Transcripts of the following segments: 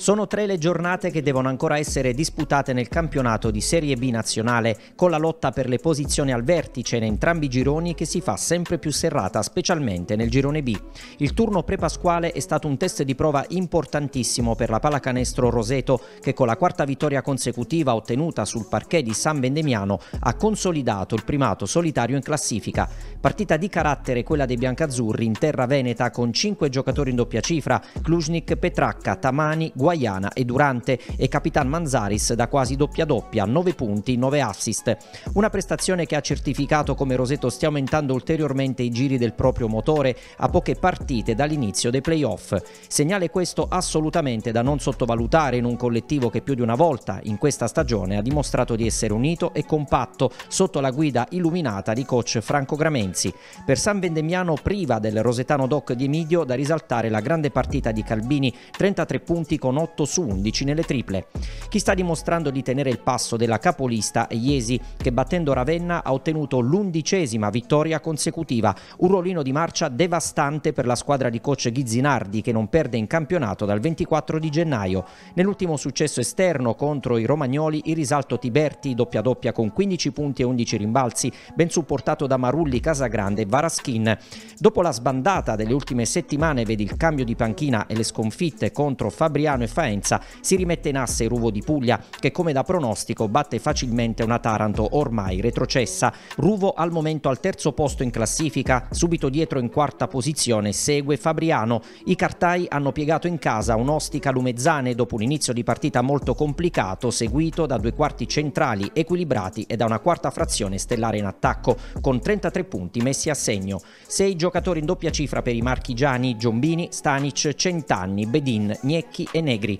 Sono tre le giornate che devono ancora essere disputate nel campionato di Serie B nazionale, con la lotta per le posizioni al vertice in entrambi i gironi che si fa sempre più serrata, specialmente nel girone B. Il turno prepasquale è stato un test di prova importantissimo per la pallacanestro Roseto, che con la quarta vittoria consecutiva ottenuta sul parquet di San Vendemiano ha consolidato il primato solitario in classifica. Partita di carattere quella dei biancazzurri in terra veneta con cinque giocatori in doppia cifra, Kluznik, Petracca, Tamani, Guadagnino Guayana e Durante e Capitan Manzaris da quasi doppia doppia, 9 punti, 9 assist. Una prestazione che ha certificato come Roseto stia aumentando ulteriormente i giri del proprio motore a poche partite dall'inizio dei playoff. Segnale questo assolutamente da non sottovalutare in un collettivo che più di una volta in questa stagione ha dimostrato di essere unito e compatto sotto la guida illuminata di coach Franco Gramenzi. Per San Vendemiano priva del Rosetano Doc di Emidio da risaltare la grande partita di Calbini, 33 punti con 8 su 11 nelle triple. Chi sta dimostrando di tenere il passo della capolista è Iesi, che battendo Ravenna ha ottenuto l'undicesima vittoria consecutiva, un ruolino di marcia devastante per la squadra di coach Ghizzinardi che non perde in campionato dal 24 di gennaio. Nell'ultimo successo esterno contro i romagnoli il risalto Tiberti doppia doppia con 15 punti e 11 rimbalzi, ben supportato da Marulli, Casagrande e Varaschin. Dopo la sbandata delle ultime settimane vedi il cambio di panchina e le sconfitte contro Fabriano e Faenza si rimette in asse Ruvo di Puglia che come da pronostico batte facilmente una Taranto ormai retrocessa. Ruvo al momento al terzo posto in classifica, subito dietro in quarta posizione segue Fabriano. I cartai hanno piegato in casa un'ostica Lumezzane dopo un inizio di partita molto complicato seguito da due quarti centrali equilibrati e da una quarta frazione stellare in attacco con 33 punti messi a segno. Sei giocatori in doppia cifra per i marchigiani Giombini, Stanic, Centanni, Bedin, Gnecchi e Negri Allegri.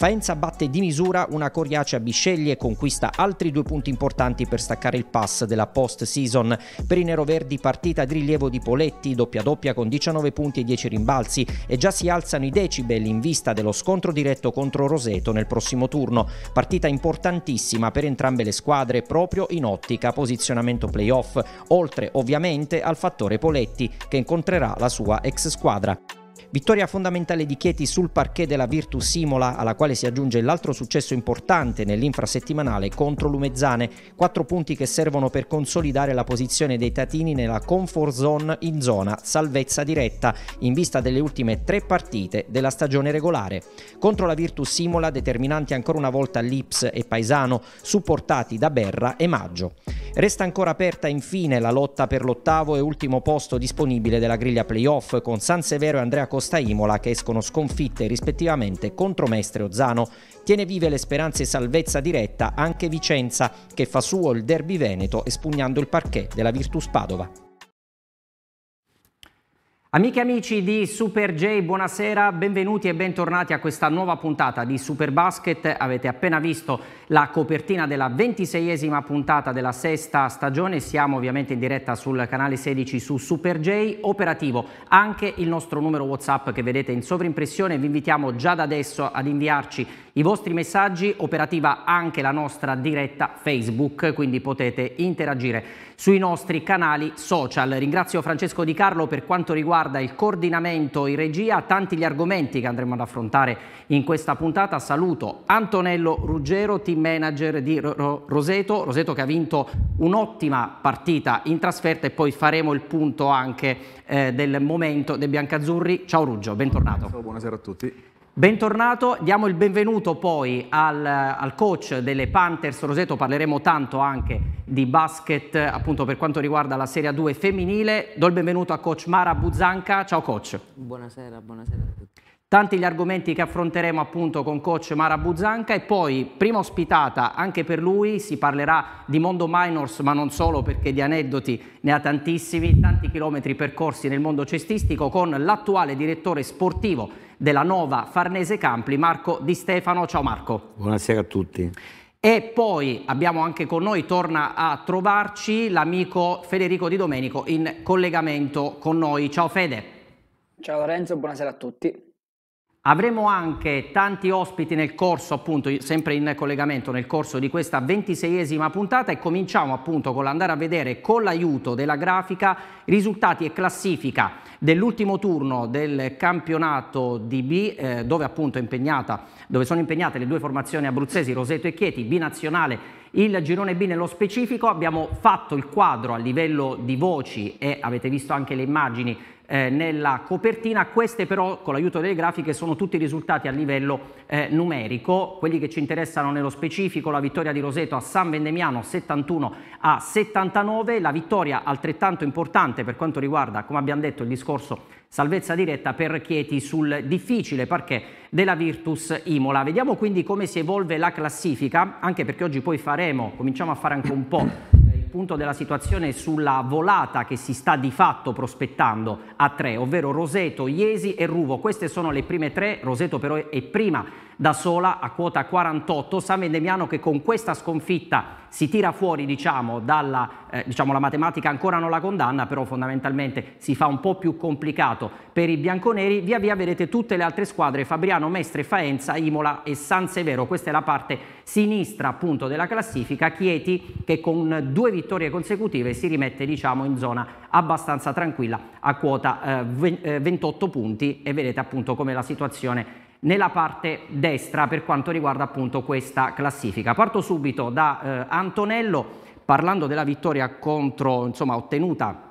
Faenza batte di misura una coriacea Bisceglie e conquista altri due punti importanti per staccare il pass della post-season. Per i neroverdi partita di rilievo di Poletti, doppia doppia con 19 punti e 10 rimbalzi e già si alzano i decibel in vista dello scontro diretto contro Roseto nel prossimo turno. Partita importantissima per entrambe le squadre proprio in ottica posizionamento playoff, oltre ovviamente al fattore Poletti che incontrerà la sua ex squadra. Vittoria fondamentale di Chieti sul parquet della Virtus Simola, alla quale si aggiunge l'altro successo importante nell'infrasettimanale contro Lumezzane, quattro punti che servono per consolidare la posizione dei Tatini nella comfort zone in zona salvezza diretta in vista delle ultime tre partite della stagione regolare. Contro la Virtus Simola determinanti ancora una volta Lips e Paesano, supportati da Berra e Maggio. Resta ancora aperta infine la lotta per l'ottavo e ultimo posto disponibile della griglia playoff con San Severo e Andrea Costa Imola che escono sconfitte rispettivamente contro Mestre Ozzano. Tiene vive le speranze salvezza diretta anche Vicenza che fa suo il derby veneto espugnando il parquet della Virtus Padova. Amiche e amici di Super J, buonasera, benvenuti e bentornati a questa nuova puntata di Super Basket. Avete appena visto la copertina della ventiseiesima puntata della sesta stagione. Siamo ovviamente in diretta sul canale 16 su Super J, operativo anche il nostro numero WhatsApp che vedete in sovrimpressione. Vi invitiamo già da adesso ad inviarci i vostri messaggi, operativa anche la nostra diretta Facebook, quindi potete interagire sui nostri canali social. Ringrazio Francesco Di Carlo per quanto riguarda il coordinamento in regia, tanti gli argomenti che andremo ad affrontare in questa puntata. Saluto Antonello Ruggero, team manager di Roseto, Roseto che ha vinto un'ottima partita in trasferta e poi faremo il punto anche eh, del momento dei Biancazzurri. Ciao Ruggio, bentornato. Buonasera a tutti. Bentornato, diamo il benvenuto poi al, al, coach delle Panthers Roseto, parleremo tanto anche di basket appunto per quanto riguarda la Serie 2 femminile. Do il benvenuto a coach Mara Buzzanca, ciao coach. Buonasera, buonasera a tutti. Tanti gli argomenti che affronteremo appunto con coach Mara Buzzanca e poi prima ospitata anche per lui si parlerà di mondo minors ma non solo perché di aneddoti ne ha tantissimi, tanti chilometri percorsi nel mondo cestistico con l'attuale direttore sportivo della Nova Farnese Campli Marco Di Stefano. Ciao Marco. Buonasera a tutti. E poi abbiamo anche con noi, torna a trovarci l'amico Federico Di Domenico in collegamento con noi. Ciao Fede. Ciao Lorenzo, buonasera a tutti. Avremo anche tanti ospiti nel corso, appunto, sempre in collegamento, nel corso di questa ventiseiesima puntata e cominciamo appunto con l'andare a vedere con l'aiuto della grafica risultati e classifica dell'ultimo turno del campionato di B, eh, dove appunto dove sono impegnate le due formazioni abruzzesi Roseto e Chieti, B nazionale il girone B nello specifico. Abbiamo fatto il quadro a livello di voci e avete visto anche le immagini eh, nella copertina, queste però con l'aiuto delle grafiche sono tutti i risultati a livello eh, numerico, quelli che ci interessano nello specifico la vittoria di Roseto a San Vendemiano 71 a 79, la vittoria altrettanto importante per quanto riguarda, come abbiamo detto, il discorso salvezza diretta per Chieti sul difficile parquet della Virtus Imola. Vediamo quindi come si evolve la classifica, anche perché oggi poi faremo, cominciamo a fare anche un po' punto della situazione sulla volata che si sta di fatto prospettando a tre, ovvero Roseto, Iesi e Ruvo. Queste sono le prime tre, Roseto però è prima da sola a quota 48, San Vendemiano che con questa sconfitta si tira fuori diciamo, dalla, eh, diciamo, la matematica ancora non la condanna, però fondamentalmente si fa un po' più complicato per i bianconeri, via via vedete tutte le altre squadre, Fabriano, Mestre, Faenza, Imola e San Severo, questa è la parte sinistra appunto della classifica, Chieti che con due vittorie consecutive si rimette diciamo, in zona abbastanza tranquilla a quota eh, 28 eh, punti e vedete appunto come la situazione nella parte destra per quanto riguarda appunto questa classifica. Parto subito da eh, Antonello parlando della vittoria contro, insomma, ottenuta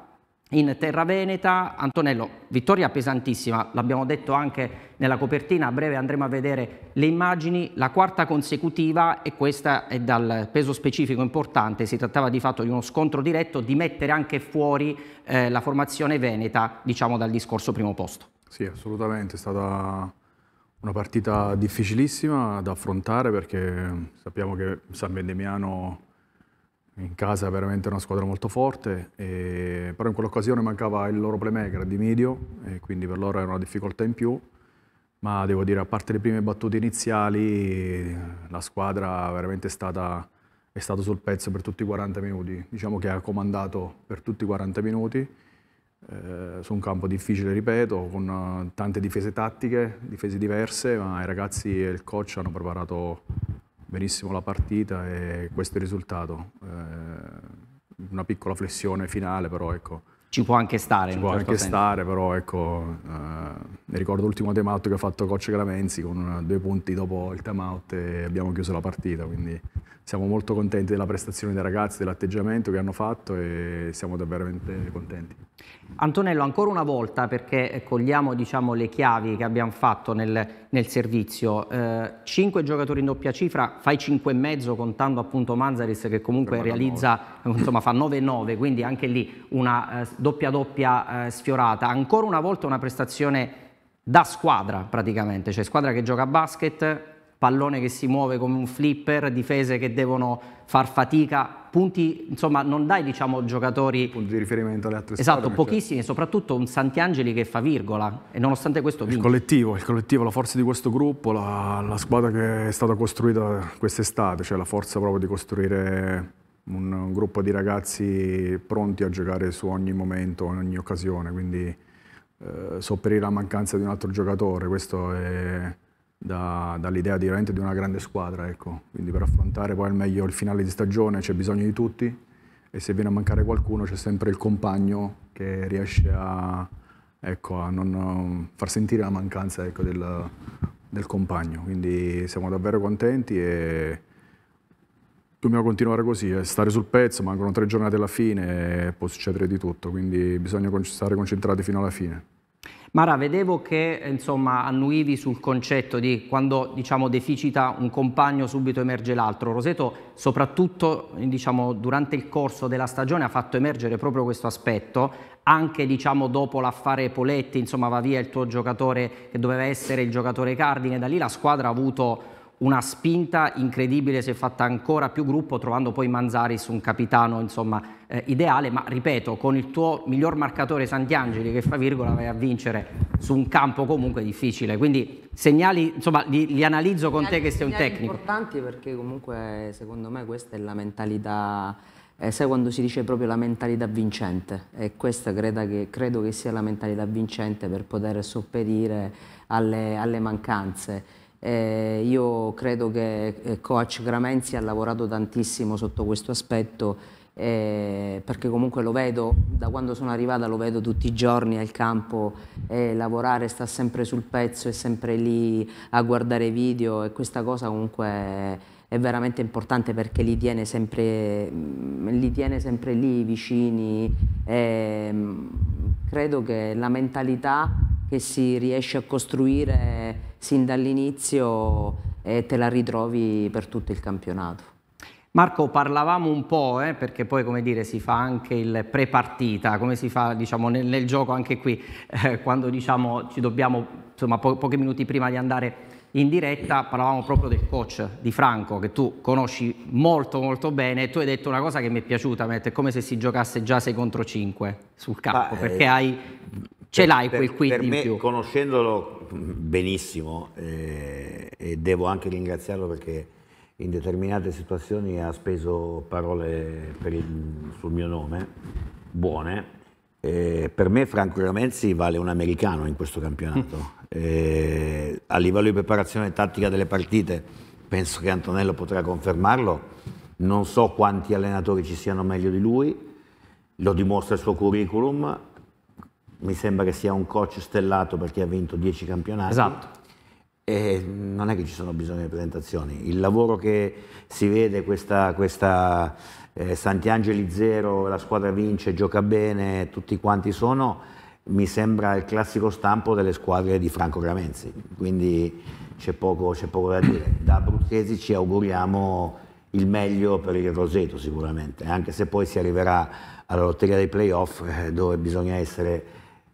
in terra veneta. Antonello, vittoria pesantissima, l'abbiamo detto anche nella copertina, a breve andremo a vedere le immagini, la quarta consecutiva e questa è dal peso specifico importante, si trattava di fatto di uno scontro diretto, di mettere anche fuori eh, la formazione veneta, diciamo, dal discorso primo posto. Sì, assolutamente, è stata una partita difficilissima da affrontare perché sappiamo che San Vendemiano in casa è veramente una squadra molto forte, e... però in quell'occasione mancava il loro playmaker di medio e quindi per loro era una difficoltà in più, ma devo dire a parte le prime battute iniziali la squadra veramente è stata è stato sul pezzo per tutti i 40 minuti, diciamo che ha comandato per tutti i 40 minuti eh, su un campo difficile, ripeto, con eh, tante difese tattiche, difese diverse, ma i ragazzi e il coach hanno preparato benissimo la partita e questo è il risultato. Eh, una piccola flessione finale, però ecco. Ci può anche stare. Ci può certo anche senso. stare, però ecco, eh, ricordo l'ultimo time out che ho fatto coach Gramenzi con eh, due punti dopo il time out e abbiamo chiuso la partita, quindi siamo molto contenti della prestazione dei ragazzi, dell'atteggiamento che hanno fatto e siamo davvero contenti. Antonello, ancora una volta, perché eh, cogliamo diciamo, le chiavi che abbiamo fatto nel, nel servizio, eh, 5 giocatori in doppia cifra, fai 5,5 contando appunto Manzaris che comunque realizza, insomma fa 9-9, quindi anche lì una eh, doppia doppia eh, sfiorata. Ancora una volta una prestazione da squadra praticamente, cioè squadra che gioca a basket, pallone che si muove come un flipper, difese che devono far fatica punti, insomma, non dai diciamo giocatori... Punti di riferimento alle altre esatto, squadre. Esatto, pochissimi certo. e soprattutto un Santiangeli che fa virgola e nonostante questo vince. Il collettivo, il collettivo, la forza di questo gruppo, la, la squadra che è stata costruita quest'estate, cioè la forza proprio di costruire un, un, gruppo di ragazzi pronti a giocare su ogni momento, in ogni occasione, quindi eh, sopperire la mancanza di un altro giocatore, questo è da, dall'idea di, di una grande squadra. Ecco. Quindi per affrontare poi al meglio il finale di stagione c'è bisogno di tutti e se viene a mancare qualcuno c'è sempre il compagno che riesce a, ecco, a non eh, far sentire la mancanza ecco, del, del, compagno. Quindi siamo davvero contenti e dobbiamo continuare così, eh. stare sul pezzo, mancano tre giornate alla fine e può succedere di tutto, quindi bisogna stare concentrati fino alla fine. Mara, vedevo che insomma, annuivi sul concetto di quando diciamo, deficita un compagno subito emerge l'altro. Roseto soprattutto diciamo, durante il corso della stagione ha fatto emergere proprio questo aspetto, anche diciamo, dopo l'affare Poletti, insomma, va via il tuo giocatore che doveva essere il giocatore cardine, da lì la squadra ha avuto una spinta incredibile, si è fatta ancora più gruppo, trovando poi Manzaris un capitano insomma, eh, ideale, ma ripeto, con il tuo miglior marcatore Santiangeli che fa virgola vai a vincere su un campo comunque difficile, quindi segnali, insomma, li, li analizzo con segnali, te che sei un tecnico. importanti perché comunque secondo me questa è la mentalità, eh, sai quando si dice proprio la mentalità vincente e questa credo che, credo che sia la mentalità vincente per poter sopperire alle, alle mancanze eh, io credo che eh, coach Gramenzi ha lavorato tantissimo sotto questo aspetto eh, perché comunque lo vedo, da quando sono arrivata lo vedo tutti i giorni al campo eh, lavorare, sta sempre sul pezzo, è sempre lì a guardare video e questa cosa comunque è veramente importante perché li tiene sempre, mm, li tiene sempre lì vicini. E ehm, credo che la mentalità che si riesce a costruire sin dall'inizio eh, te la ritrovi per tutto il campionato. Marco, parlavamo un po', eh, perché poi come dire, si fa anche il pre-partita, come si fa diciamo, nel, nel, gioco anche qui, eh, quando diciamo, ci dobbiamo, insomma, po pochi minuti prima di andare in diretta parlavamo proprio del coach di Franco che tu conosci molto molto bene tu hai detto una cosa che mi è piaciuta, mi è come se si giocasse già 6 contro 5 sul campo Ma, eh, perché eh, hai, ce per, l'hai quel quinto per me, più. conoscendolo mm, benissimo eh, e devo anche ringraziarlo perché in determinate situazioni ha speso parole il, sul mio nome buone eh, per me Franco Ramenzi vale un americano in questo campionato. Mm. Eh, a livello di preparazione tattica delle partite, penso che Antonello potrà confermarlo. Non so quanti allenatori ci siano meglio di lui, lo dimostra il suo curriculum. Mi sembra che sia un coach stellato perché ha vinto 10 campionati. Esatto. E non è che ci sono bisogno di presentazioni. Il lavoro che si vede, questa, questa eh, Santiangeli zero, la squadra vince, gioca bene, tutti quanti sono, mi sembra il classico stampo delle squadre di Franco Gramenzi. Quindi c'è poco, poco, da dire. Da abruzzesi ci auguriamo il meglio per il Roseto sicuramente, anche se poi si arriverà alla lotteria dei playoff eh, dove bisogna essere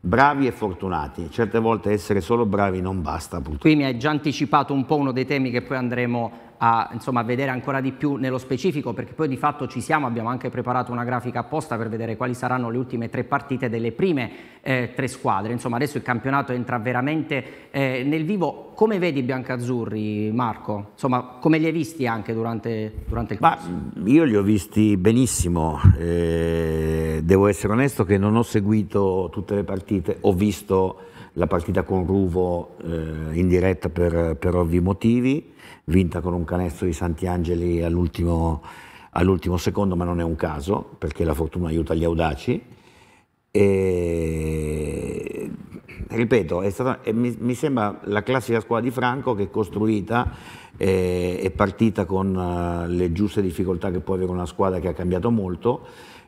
bravi e fortunati. Certe volte essere solo bravi non basta. Purtroppo. Qui mi hai già anticipato un po' uno dei temi che poi andremo a insomma, vedere ancora di più nello specifico, perché poi di fatto ci siamo, abbiamo anche preparato una grafica apposta per vedere quali saranno le ultime tre partite delle prime eh, tre squadre. Insomma, adesso il campionato entra veramente eh, nel vivo. Come vedi i Biancazzurri, Marco? Insomma, come li hai visti anche durante, durante il corso? io li ho visti benissimo, eh, devo essere onesto che non ho seguito tutte le partite, ho visto la partita con Ruvo eh, in diretta per, per ovvi motivi, vinta con un canestro di Santiangeli all'ultimo, all'ultimo secondo, ma non è un caso, perché la fortuna aiuta gli audaci. E, ripeto, stata, mi, mi, sembra la classica squadra di Franco che è costruita e eh, è partita con eh, le giuste difficoltà che può avere una squadra che ha cambiato molto.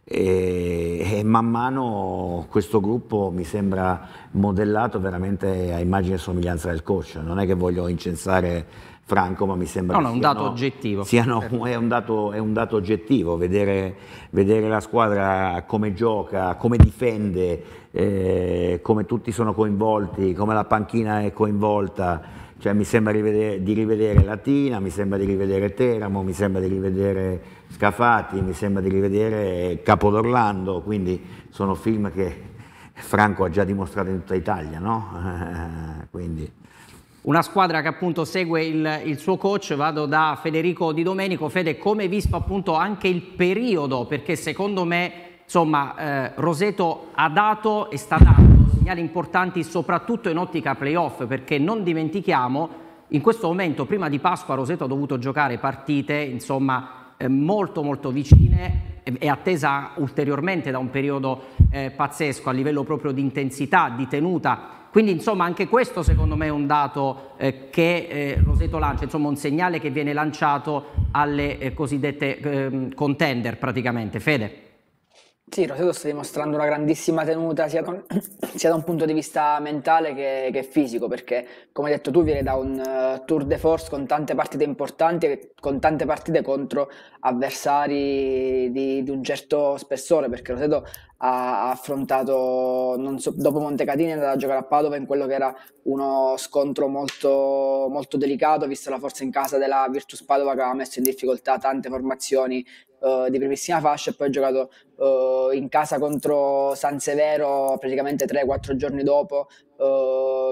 E, e, man mano questo gruppo mi sembra modellato veramente a immagine e somiglianza del coach. Non è che voglio incensare franco, ma mi sembra no, no, un dato oggettivo. Siano, è, un dato, è, un dato, oggettivo vedere, vedere, la squadra come gioca, come difende, eh, come tutti sono coinvolti, come la panchina è coinvolta. Cioè, mi sembra rivedere, di rivedere Latina, mi sembra di rivedere Teramo, mi sembra di rivedere Scafati, mi sembra di rivedere Capodorlando. quindi sono film che Franco ha già dimostrato in tutta Italia, no? quindi una squadra che appunto segue il, il, suo coach, vado da Federico Di Domenico. Fede, come hai visto appunto anche il periodo? Perché secondo me, insomma, eh, Roseto ha dato e sta dando segnali importanti soprattutto in ottica playoff, perché non dimentichiamo, in questo momento, prima di Pasqua, Roseto ha dovuto giocare partite, insomma, eh, molto molto vicine è attesa ulteriormente da un periodo eh, pazzesco a livello proprio di intensità, di tenuta quindi insomma anche questo secondo me è un dato eh, che eh, Roseto lancia, insomma un segnale che viene lanciato alle eh, cosiddette ehm, contender praticamente. Fede. Sì, Roseto sta dimostrando una grandissima tenuta sia da un, sia da un punto di vista mentale che, che, fisico, perché come hai detto tu viene da un uh, tour de force con tante partite importanti, con tante partite contro avversari di, di un certo spessore, perché Roseto ha affrontato, so, dopo Montecatini è andato a giocare a Padova in quello che era uno scontro molto, molto delicato, visto la forza in casa della Virtus Padova che aveva messo in difficoltà tante formazioni eh, di primissima fascia e poi ha giocato eh, in casa contro San Severo praticamente 3-4 giorni dopo. Eh,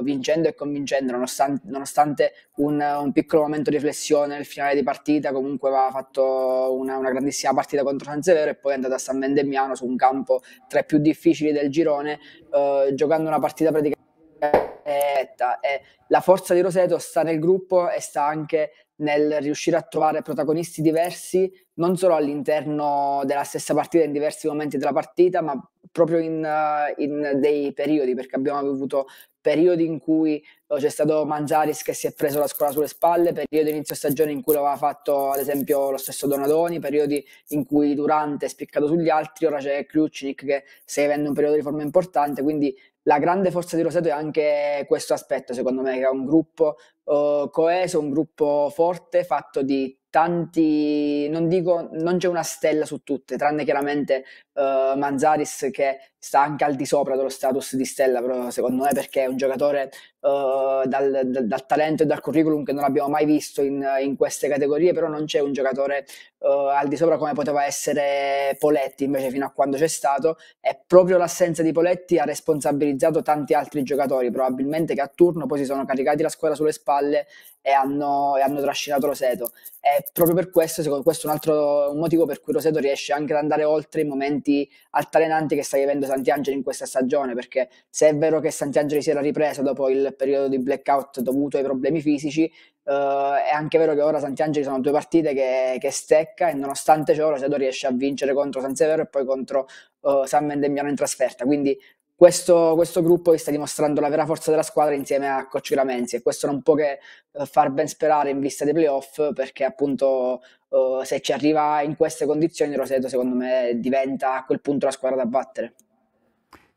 vincendo e convincendo, nonostante, nonostante un, un, piccolo momento di riflessione nel finale di partita, comunque aveva fatto una, una grandissima partita contro San Severo e poi è andata a San Vendemmiano su un campo tra i più difficili del girone, eh, giocando una partita praticamente e eh, la forza di Roseto sta nel gruppo e sta anche nel riuscire a trovare protagonisti diversi, non solo all'interno della stessa partita, in diversi momenti della partita, ma proprio in, eh, in dei periodi, perché abbiamo avuto periodi in cui oh, c'è stato Manzaris che si è preso la scuola sulle spalle, periodi inizio stagione in cui l'aveva fatto ad esempio lo stesso Donadoni, periodi in cui Durante è spiccato sugli altri, ora c'è Klucinic che sta vivendo un periodo di forma importante, quindi la grande forza di Roseto è anche questo aspetto secondo me, che è un gruppo uh, coeso, un gruppo forte, fatto di tanti, non dico, non c'è una stella su tutte, tranne chiaramente uh, Manzaris che sta anche al di sopra dello status di stella, però secondo me perché è un giocatore uh, dal, dal, dal, talento e dal curriculum che non abbiamo mai visto in, in queste categorie, però non c'è un giocatore uh, al di sopra come poteva essere Poletti invece fino a quando c'è stato e proprio l'assenza di Poletti ha responsabilizzato tanti altri giocatori, probabilmente che a turno poi si sono caricati la squadra sulle spalle e hanno, e hanno trascinato Roseto. E proprio per questo, secondo questo è un altro motivo per cui Roseto riesce anche ad andare oltre i momenti altalenanti che stai vivendo Santiangeli in questa stagione, perché se è vero che Santiangeli si era ripreso dopo il periodo di blackout dovuto ai problemi fisici, eh, è anche vero che ora Santiangeli sono due partite che, che stecca e nonostante ciò Roseto riesce a vincere contro San Severo e poi contro eh, San Mendemiano in trasferta. Quindi questo, questo, gruppo che sta dimostrando la vera forza della squadra insieme a Coach Gramenzi e questo non può che eh, far ben sperare in vista dei playoff perché appunto eh, se ci arriva in queste condizioni Roseto secondo me diventa a quel punto la squadra da battere.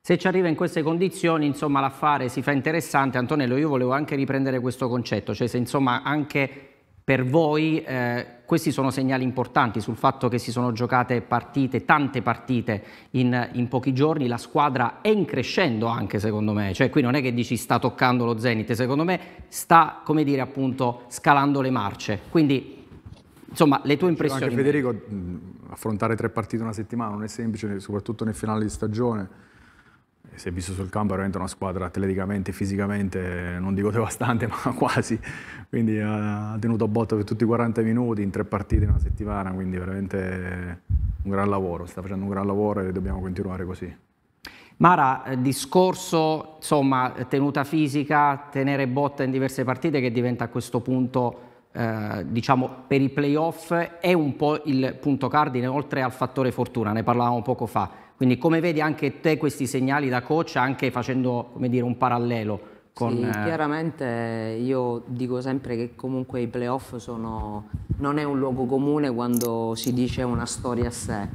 Se ci arriva in queste condizioni, insomma, l'affare si fa interessante. Antonello, io volevo anche riprendere questo concetto, cioè se insomma anche per voi eh, questi sono segnali importanti sul fatto che si sono giocate partite, tante partite in, in, pochi giorni, la squadra è in crescendo anche secondo me, cioè qui non è che dici sta toccando lo Zenit, secondo me sta, come dire, appunto scalando le marce. Quindi, insomma, le tue impressioni. Anche Federico, affrontare tre partite una settimana non è semplice, soprattutto nel finale di stagione si è visto sul campo, è veramente una squadra atleticamente, fisicamente, non dico devastante, ma quasi. Quindi ha tenuto a botta per tutti i 40 minuti, in tre partite in una settimana, quindi veramente un gran lavoro, sta facendo un gran lavoro e dobbiamo continuare così. Mara, eh, discorso, insomma, tenuta fisica, tenere botta in diverse partite che diventa a questo punto, eh, diciamo, per i playoff è un po' il punto cardine, oltre al fattore fortuna, ne parlavamo poco fa quindi come vedi anche te questi segnali da coach, anche facendo dire, un parallelo? Con, sì, eh, chiaramente io dico sempre che comunque i playoff sono, non è un luogo comune quando si dice una storia a sé.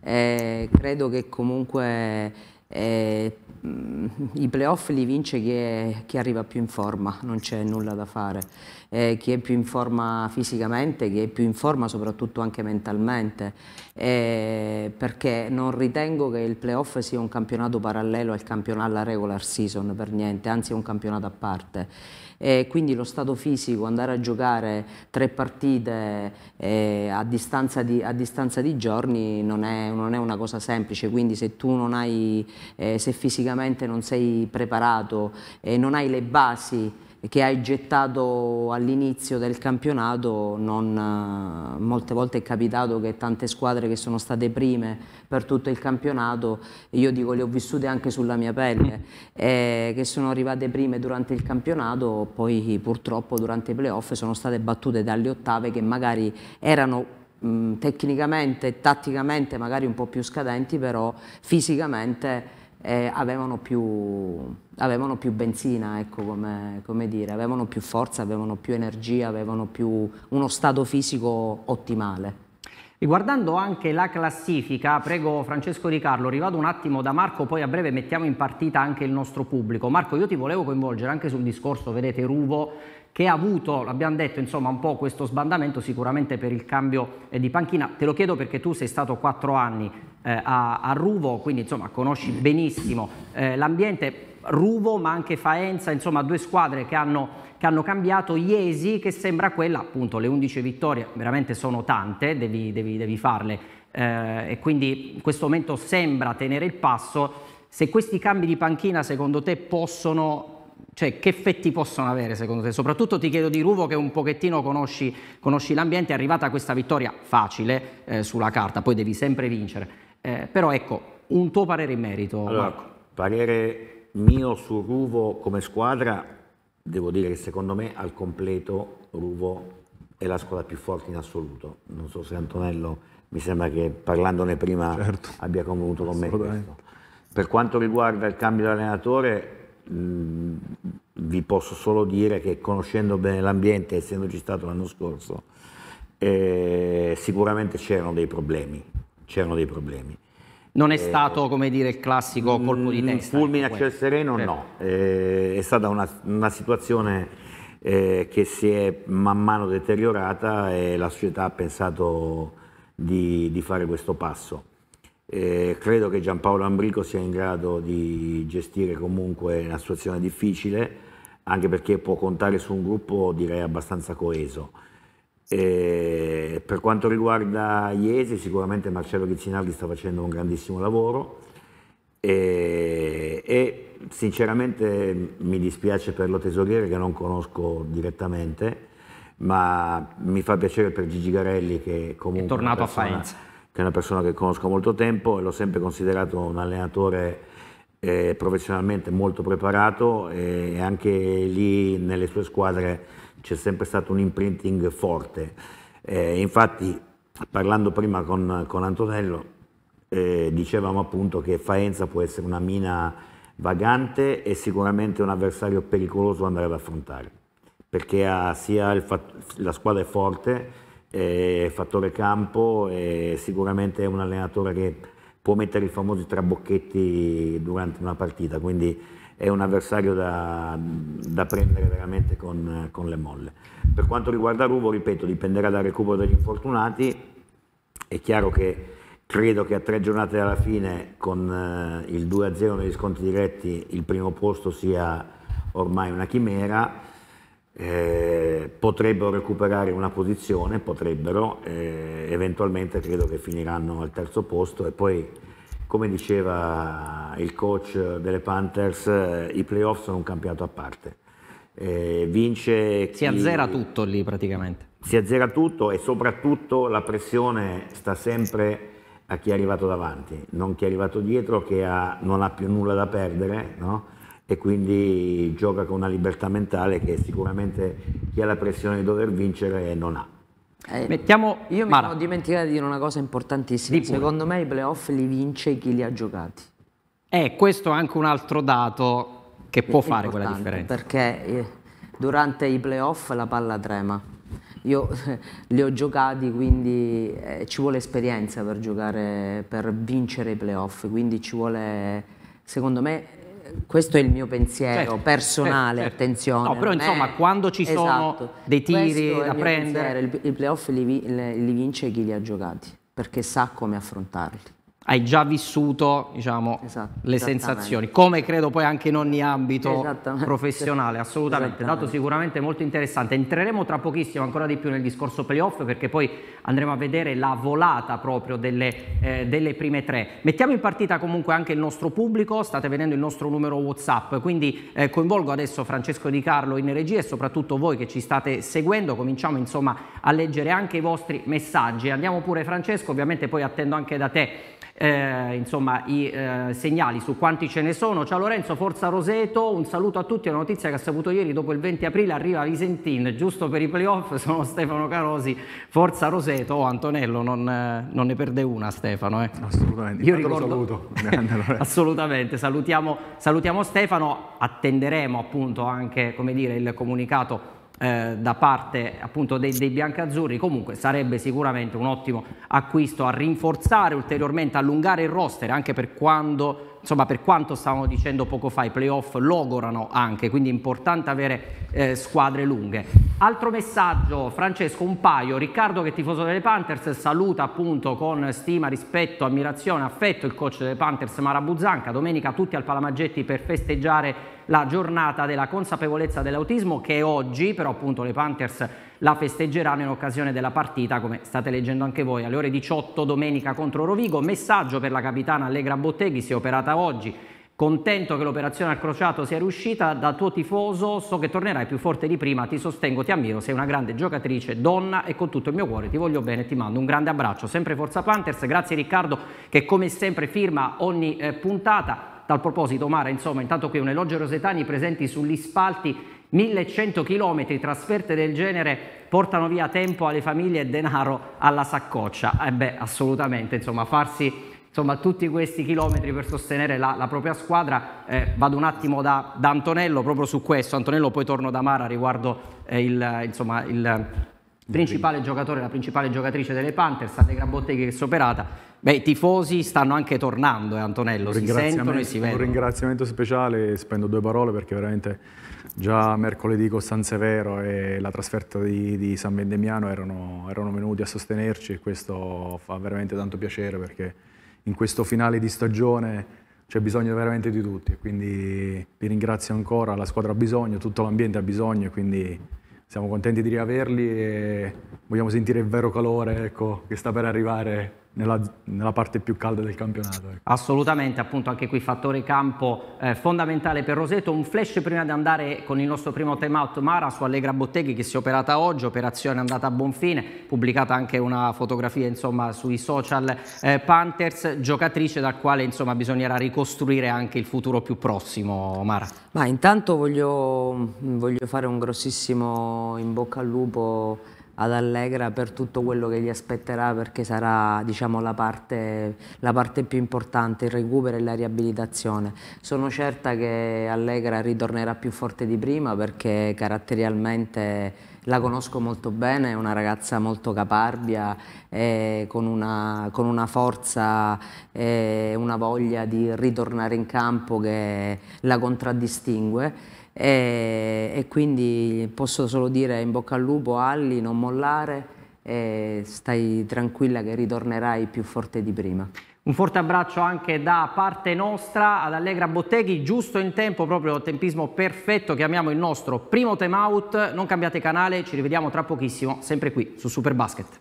E credo che comunque eh, mm, i playoff li vince chi, è, chi arriva più in forma, non c'è nulla da fare eh, chi è più in forma fisicamente, chi è più in forma soprattutto anche mentalmente, eh, perché non ritengo che il playoff sia un campionato parallelo al campionato alla regular season per niente, anzi è un campionato a parte. E quindi lo stato fisico, andare a giocare tre partite eh, a, distanza di, a, distanza di, giorni non è, non è, una cosa semplice, quindi se tu non hai, eh, se fisicamente non sei preparato e non hai le basi che hai gettato all'inizio del campionato, non, eh, molte volte è capitato che tante squadre che sono state prime per tutto il campionato, io dico le ho vissute anche sulla mia pelle, mm. eh, che sono arrivate prime durante il campionato, poi purtroppo durante i playoff sono state battute dalle ottave che magari erano mh, mm, tecnicamente tatticamente magari un po' più scadenti, però fisicamente eh, avevano, più, avevano, più, benzina, ecco, come, come, dire, avevano più forza, avevano più energia, avevano più uno stato fisico ottimale. Riguardando anche la classifica, prego Francesco Riccardo, arrivato un attimo da Marco, poi a breve mettiamo in partita anche il nostro pubblico. Marco, io ti volevo coinvolgere anche sul discorso, vedete, Ruvo che ha avuto, l'abbiamo detto, insomma, un po' questo sbandamento sicuramente per il cambio eh, di panchina. Te lo chiedo perché tu sei stato quattro anni eh, a, a, Ruvo, quindi insomma, conosci benissimo eh, l'ambiente. Ruvo ma anche Faenza, insomma due squadre che hanno, che hanno, cambiato, Iesi che sembra quella, appunto le 11 vittorie veramente sono tante, devi, devi, devi farle eh, e quindi in questo momento sembra tenere il passo. Se questi cambi di panchina secondo te possono cioè, che effetti possono avere secondo te? Soprattutto ti chiedo di Ruvo che un pochettino conosci, conosci l'ambiente, è arrivata questa vittoria facile eh, sulla carta, poi devi sempre vincere. Eh, però ecco, un tuo parere in merito, allora, Marco. Parere mio su Ruvo come squadra, devo dire che secondo me al completo Ruvo è la squadra più forte in assoluto. Non so se Antonello mi sembra che parlandone prima certo. abbia convenuto con me questo. Per quanto riguarda il cambio di allenatore, Mm, vi posso solo dire che conoscendo bene l'ambiente, essendoci stato l'anno scorso, eh, sicuramente c'erano dei problemi. C'erano dei problemi. Non è eh, stato, come dire, il classico colpo di mm, testa. Fulmine ecco, a ciel sereno, certo. no. Eh, è stata una, una situazione eh, che si è man mano deteriorata e la società ha pensato di, di fare questo passo. Eh, credo che Giampaolo Ambrico sia in grado di gestire comunque una situazione difficile, anche perché può contare su un gruppo direi abbastanza coeso. Eh, per quanto riguarda Iesi, sicuramente Marcello Ghizzinardi sta facendo un grandissimo lavoro eh, e sinceramente mi dispiace per lo tesoriere che non conosco direttamente, ma mi fa piacere per Gigi Garelli che comunque... È tornato persona, a Faenza che è una persona che conosco molto tempo e l'ho sempre considerato un allenatore eh, professionalmente molto preparato e anche lì nelle sue squadre c'è sempre stato un imprinting forte. Eh, infatti parlando prima con, con Antonello eh, dicevamo appunto che Faenza può essere una mina vagante e sicuramente un avversario pericoloso da andare ad affrontare perché sia il la squadra è forte eh, fattore campo, eh, sicuramente è un allenatore che può mettere i famosi trabocchetti durante una partita, quindi è un avversario da, da prendere veramente con, con, le molle. Per quanto riguarda Ruvo, ripeto, dipenderà dal recupero degli infortunati, è chiaro che credo che a tre giornate dalla fine con eh, il 2-0 negli sconti diretti il primo posto sia ormai una chimera, eh, potrebbero recuperare una posizione, potrebbero, eh, eventualmente credo che finiranno al terzo posto e poi come diceva il coach delle Panthers, eh, i playoff sono un campionato a parte. Eh, vince Si azzera tutto lì praticamente. Si azzera tutto e soprattutto la pressione sta sempre a chi è arrivato davanti, non chi è arrivato dietro che ha, non ha più nulla da perdere, no? e quindi gioca con una libertà mentale che sicuramente chi ha la pressione di dover vincere non ha. Eh, Mettiamo io mi sono dimenticato di dire una cosa importantissima. Di Secondo me i playoff li vince chi li ha giocati. Eh, questo è anche un altro dato che può è fare quella differenza. Perché eh, durante i playoff la palla trema. Io li ho giocati, quindi eh, ci vuole esperienza per giocare, per vincere i playoff, quindi ci vuole, secondo me, questo è il mio pensiero certo, personale, eh, certo, attenzione. No, però insomma, me, eh, quando ci esatto. sono dei tiri da prendere... Pensiero. I playoff li, li vince chi li ha giocati, perché sa come affrontarli hai già vissuto diciamo, esatto, le sensazioni, come credo poi anche in ogni ambito professionale, assolutamente, dato sicuramente molto interessante. Entreremo tra pochissimo ancora di più nel discorso playoff perché poi andremo a vedere la volata proprio delle, eh, delle prime tre. Mettiamo in partita comunque anche il nostro pubblico, state vedendo il nostro numero Whatsapp, quindi eh, coinvolgo adesso Francesco Di Carlo in regia e soprattutto voi che ci state seguendo, cominciamo insomma a leggere anche i vostri messaggi. Andiamo pure Francesco, ovviamente poi attendo anche da te eh, insomma, i eh, segnali su quanti ce ne sono. Ciao Lorenzo, Forza Roseto, un saluto a tutti, è una notizia che ha saputo ieri, dopo il 20 aprile arriva Visentin, giusto per i playoff, sono Stefano Carosi, Forza Roseto, oh, Antonello, non, eh, non ne perde una Stefano. Eh. Assolutamente, io ricordo... lo saluto. Assolutamente, salutiamo, salutiamo Stefano, attenderemo appunto anche come dire, il comunicato eh, da parte appunto dei, dei biancazzurri comunque sarebbe sicuramente un ottimo acquisto a rinforzare ulteriormente, allungare il roster anche per quando insomma per quanto stavamo dicendo poco fa i playoff logorano anche, quindi è importante avere eh, squadre lunghe. Altro messaggio, Francesco, un paio, Riccardo che è tifoso delle Panthers saluta appunto con stima, rispetto, ammirazione, affetto il coach delle Panthers Mara domenica tutti al Palamaggetti per festeggiare la giornata della consapevolezza dell'autismo che è oggi, però appunto le Panthers la festeggeranno in occasione della partita, come state leggendo anche voi, alle ore 18 domenica contro Rovigo. Messaggio per la capitana Allegra Botteghi, si è operata oggi. Contento che l'operazione al crociato sia riuscita, da tuo tifoso so che tornerai più forte di prima, ti sostengo, ti ammiro, sei una grande giocatrice, donna e con tutto il mio cuore ti voglio bene, ti mando un grande abbraccio, sempre Forza Panthers, grazie Riccardo che come sempre firma ogni eh, puntata. Tal proposito, Mara, insomma, intanto qui un elogio ai rosetani presenti sugli spalti 1100 km trasferte del genere portano via tempo alle famiglie e denaro alla saccoccia. Eh beh, assolutamente, insomma, farsi insomma, tutti questi chilometri per sostenere la, la propria squadra. Eh, vado un attimo da, da, Antonello proprio su questo. Antonello, poi torno da Mara riguardo eh, il, insomma, il, principale giocatore, la principale giocatrice delle Panthers, Allegra Botteghi che è superata. Beh, i tifosi stanno anche tornando, eh, Antonello, si sentono e si vedono. Un ringraziamento speciale, spendo due parole perché veramente già mercoledì con Severo e la trasferta di, di San Vendemiano erano, erano venuti a sostenerci e questo fa veramente tanto piacere perché in questo finale di stagione c'è bisogno veramente di tutti, quindi vi ringrazio ancora, la squadra ha bisogno, tutto l'ambiente ha bisogno, e quindi siamo contenti di riaverli e vogliamo sentire il vero calore ecco, che sta per arrivare nella, nella, parte più calda del campionato. Ecco. Assolutamente, appunto anche qui fattore campo eh, fondamentale per Roseto. Un flash prima di andare con il nostro primo time out Mara su Allegra Botteghi che si è operata oggi, operazione andata a buon fine, pubblicata anche una fotografia insomma, sui social eh, Panthers, giocatrice dal quale insomma, bisognerà ricostruire anche il futuro più prossimo Mara. Ma intanto voglio, voglio fare un grossissimo in bocca al lupo ad Allegra per tutto quello che gli aspetterà perché sarà diciamo, la, parte, la, parte, più importante, il recupero e la riabilitazione. Sono certa che Allegra ritornerà più forte di prima perché caratterialmente la conosco molto bene, è una ragazza molto caparbia, con una, con, una, forza e una voglia di ritornare in campo che la contraddistingue e, e quindi posso solo dire in bocca al lupo Alli, non mollare e stai tranquilla che ritornerai più forte di prima. Un forte abbraccio anche da parte nostra ad Allegra Botteghi, giusto in tempo, proprio tempismo perfetto, chiamiamo il nostro primo time out, non cambiate canale, ci rivediamo tra pochissimo, sempre qui su Superbasket.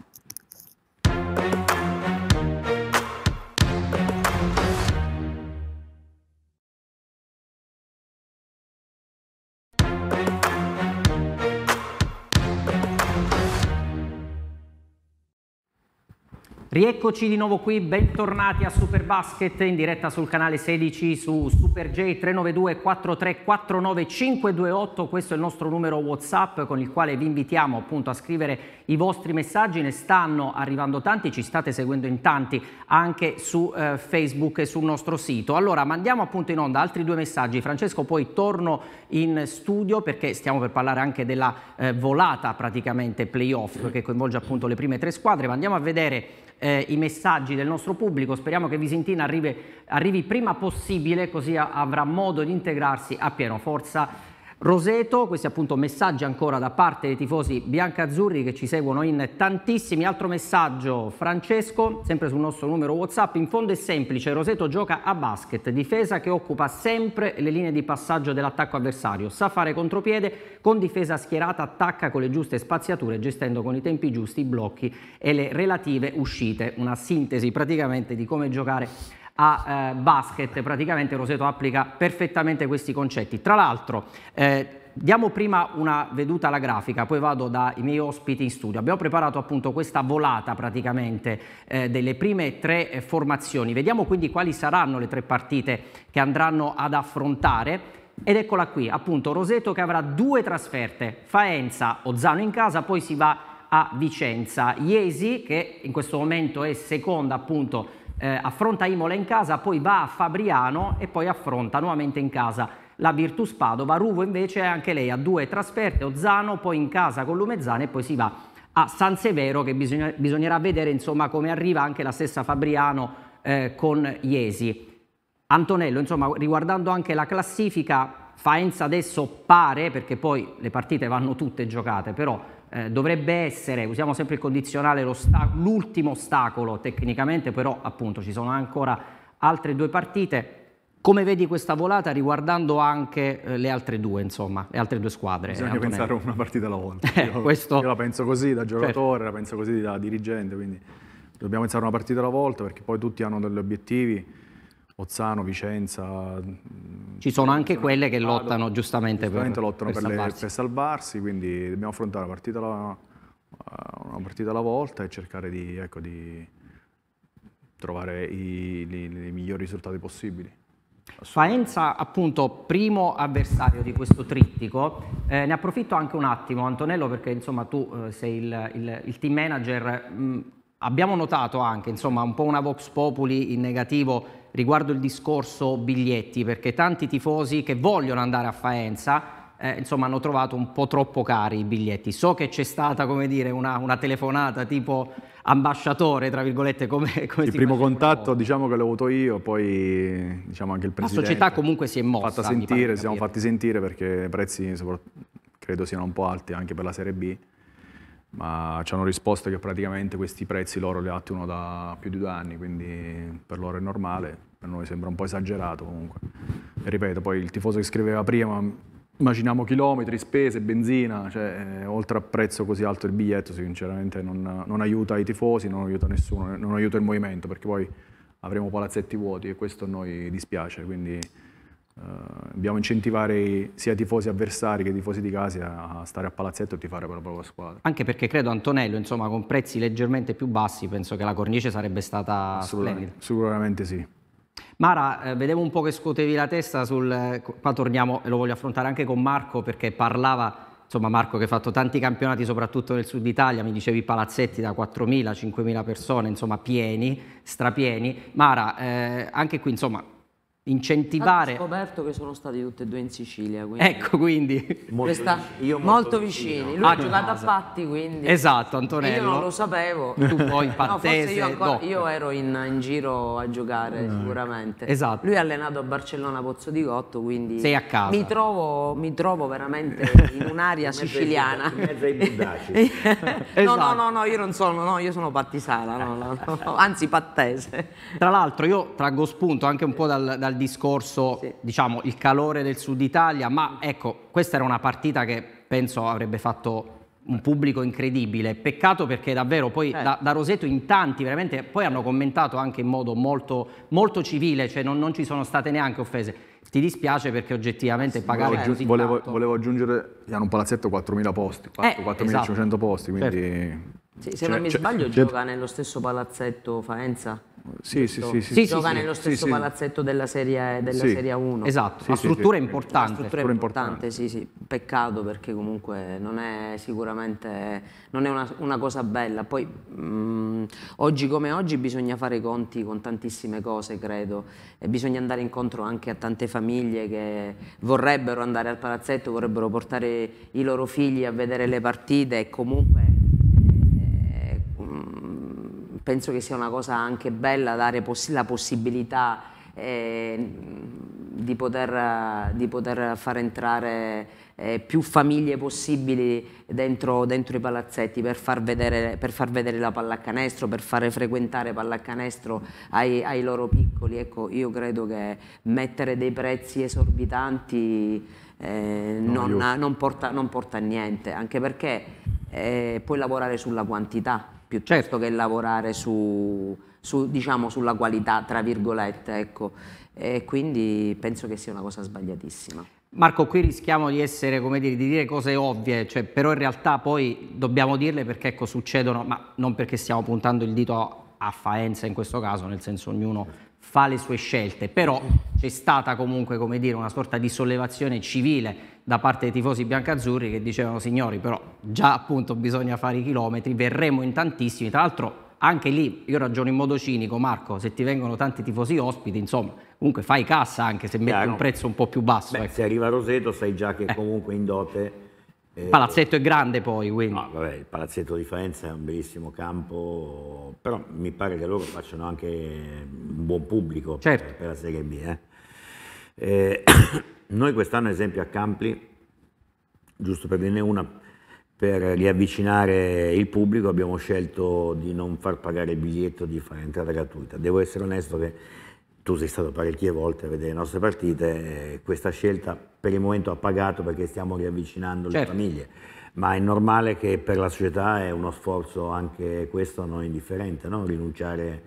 Rieccoci di nuovo qui, bentornati a Superbasket in diretta sul canale 16 su SuperJ 392 4349 528, questo è il nostro numero Whatsapp con il quale vi invitiamo appunto a scrivere i vostri messaggi, ne stanno arrivando tanti, ci state seguendo in tanti anche su eh, Facebook e sul nostro sito. Allora mandiamo appunto in onda altri due messaggi, Francesco poi torno in studio perché stiamo per parlare anche della eh, volata praticamente playoff che coinvolge appunto le prime tre squadre, ma andiamo a vedere eh, i messaggi del nostro pubblico. Speriamo che Visentina arrivi, arrivi prima possibile, così avrà modo di integrarsi a pieno. Forza Roseto, questi appunto messaggi ancora da parte dei tifosi biancazzurri che ci seguono in tantissimi. Altro messaggio, Francesco, sempre sul nostro numero WhatsApp, in fondo è semplice, Roseto gioca a basket, difesa che occupa sempre le linee di passaggio dell'attacco avversario, sa fare contropiede, con difesa schierata attacca con le giuste spaziature, gestendo con i tempi giusti i blocchi e le relative uscite. Una sintesi praticamente di come giocare a eh, basket, praticamente Roseto applica perfettamente questi concetti. Tra l'altro, eh, Diamo prima una veduta alla grafica, poi vado dai miei ospiti in studio. Abbiamo preparato appunto questa volata praticamente eh, delle prime tre eh, formazioni. Vediamo quindi quali saranno le tre partite che andranno ad affrontare. Ed eccola qui, appunto Roseto che avrà due trasferte, Faenza, Ozzano in casa, poi si va a Vicenza. Iesi che in questo momento è seconda appunto eh, affronta Imola in casa, poi va a Fabriano e poi affronta nuovamente in casa la Virtus Padova. Ruvo invece anche lei ha due trasferte, Ozzano, poi in casa con Lumezzane e poi si va a San Severo che bisogna, bisognerà vedere insomma come arriva anche la stessa Fabriano eh, con Iesi. Antonello, insomma, riguardando anche la classifica, Faenza adesso pare, perché poi le partite vanno tutte giocate, però eh, dovrebbe essere, usiamo sempre il condizionale, l'ultimo ostacolo tecnicamente, però appunto ci sono ancora altre due partite. Come vedi questa volata riguardando anche eh, le altre due, insomma, le altre due squadre? Bisogna Antonello. pensare una partita alla volta. Eh, io, questo... io, la penso così da certo. giocatore, certo. la penso così da dirigente, quindi dobbiamo pensare una partita alla volta perché poi tutti hanno degli obiettivi Ozzano, Vicenza. Ci sono anche quelle che lottano giustamente, giustamente per, lottano per, per, salvarsi. Le, per, salvarsi. quindi dobbiamo affrontare la partita alla, eh, una partita alla volta e cercare di, ecco, di trovare i, i, i migliori risultati possibili. Faenza, appunto, primo avversario di questo trittico. Eh, ne approfitto anche un attimo, Antonello, perché insomma tu eh, sei il, il, il, team manager. Mh, mm, abbiamo notato anche, insomma, un po' una Vox Populi in negativo riguardo il discorso biglietti, perché tanti tifosi che vogliono andare a Faenza eh, insomma, hanno trovato un po' troppo cari i biglietti. So che c'è stata dire, una, una, telefonata tipo ambasciatore, tra virgolette, come, come Il primo contatto diciamo che l'ho avuto io, poi diciamo anche il presidente. La società comunque si è mossa. Fatta sentire, siamo fatti sentire perché i prezzi credo siano un po' alti anche per la Serie B ma ci hanno risposto che praticamente questi prezzi loro li attuano da più di due anni, quindi per loro è normale, per noi sembra un po' esagerato comunque. E ripeto, poi il tifoso che scriveva prima, immaginiamo chilometri, spese, benzina, cioè, eh, oltre a prezzo così alto il biglietto sinceramente non, non, aiuta i tifosi, non aiuta nessuno, non aiuta il movimento, perché poi avremo palazzetti vuoti e questo a noi dispiace, quindi eh, dobbiamo incentivare sia i tifosi avversari che i tifosi di casa a stare a palazzetto e tifare per la propria squadra. Anche perché credo Antonello, insomma, con prezzi leggermente più bassi, penso che la cornice sarebbe stata Assolutamente, sicuramente sì. Mara, eh, vedevo un po' che scuotevi la testa sul... Qua torniamo, e lo voglio affrontare anche con Marco perché parlava insomma Marco che ha fatto tanti campionati soprattutto nel sud Italia, mi dicevi palazzetti da 4.000, 5.000 persone, insomma pieni, strapieni. Mara, eh, anche qui insomma incentivare... Ho scoperto che sono stati tutti e due in Sicilia, quindi... Ecco, quindi... Molto, molto, molto vicini. Lui ah, ha giocato a patti, quindi... Esatto, Antonello. Io non lo sapevo. Tu poi in pattese... No, io, io, ero in, in, giro a giocare, no. Ah. sicuramente. Esatto. Lui ha allenato a Barcellona Pozzo di Cotto, quindi... Sei a casa. Mi trovo, mi trovo veramente in un'area siciliana. In mezzo ai budaci. no, esatto. no, no, no, io non sono, no, io sono pattisana, no, anzi pattese. Tra l'altro io traggo spunto anche un po' dal, dal discorso, sì. diciamo, il calore del Sud Italia, ma mm. ecco, questa era una partita che penso avrebbe fatto un eh. pubblico incredibile. Peccato perché davvero poi eh. da, da, Roseto in tanti veramente poi hanno commentato anche in modo molto, molto civile, cioè non, non, ci sono state neanche offese. Ti dispiace perché oggettivamente sì, pagare eh, volevo, volevo, volevo aggiungere, hanno un palazzetto 4.000 posti, 4.500 eh, esatto. posti, quindi... Certo. Sì, se cioè, non mi cioè, sbaglio cioè, gioca nello stesso palazzetto Faenza. Sì, sì, sì, sì, Gioca nello stesso palazzetto della serie, della serie 1. Esatto, sì, la cioè, struttura è importante. La struttura è importante, sì, sì. Peccato perché comunque non è sicuramente non è una, una cosa bella. Poi mh, mm, oggi come oggi bisogna fare i conti con tantissime cose, credo. E bisogna andare incontro anche a tante famiglie che vorrebbero andare al palazzetto, vorrebbero portare i loro figli a vedere le partite e comunque penso che sia una cosa anche bella dare poss la possibilità eh, di, poter, di, poter, far entrare eh, più famiglie possibili dentro, dentro i palazzetti per far, vedere, per far, vedere, la pallacanestro, per fare frequentare pallacanestro ai, ai loro piccoli. Ecco, io credo che mettere dei prezzi esorbitanti eh, no, non, non, porta, non, porta, a niente, anche perché eh, puoi lavorare sulla quantità più certo che lavorare su, su, diciamo, sulla qualità, tra virgolette, ecco. E quindi penso che sia una cosa sbagliatissima. Marco, qui rischiamo di essere, come dire, di dire cose ovvie, cioè, però in realtà poi dobbiamo dirle perché ecco, succedono, ma non perché stiamo puntando il dito a Faenza in questo caso, nel senso ognuno fa le sue scelte, però c'è stata comunque come dire, una sorta di sollevazione civile da parte dei tifosi biancazzurri che dicevano signori però già appunto bisogna fare i chilometri, verremo in tantissimi, tra l'altro anche lì io ragiono in modo cinico, Marco, se ti vengono tanti tifosi ospiti, insomma, comunque fai cassa anche se metti eh, un prezzo un po' più basso. Beh, ecco. Se arriva Roseto sai già che eh. comunque in dote il eh, palazzetto è grande poi, quindi. No, vabbè, il palazzetto di Faenza è un bellissimo campo, però mi pare che loro facciano anche un buon pubblico certo. per, per la Serie B. Eh. Eh, noi quest'anno, ad esempio, a Campli, giusto per dirne una, per riavvicinare il pubblico abbiamo scelto di non far pagare il biglietto, di fare entrata gratuita. Devo essere onesto che tu sei stato parecchie volte a vedere le nostre partite, questa scelta per il momento ha pagato perché stiamo riavvicinando certo. le famiglie, ma è normale che per la società è uno sforzo anche questo non indifferente, no? rinunciare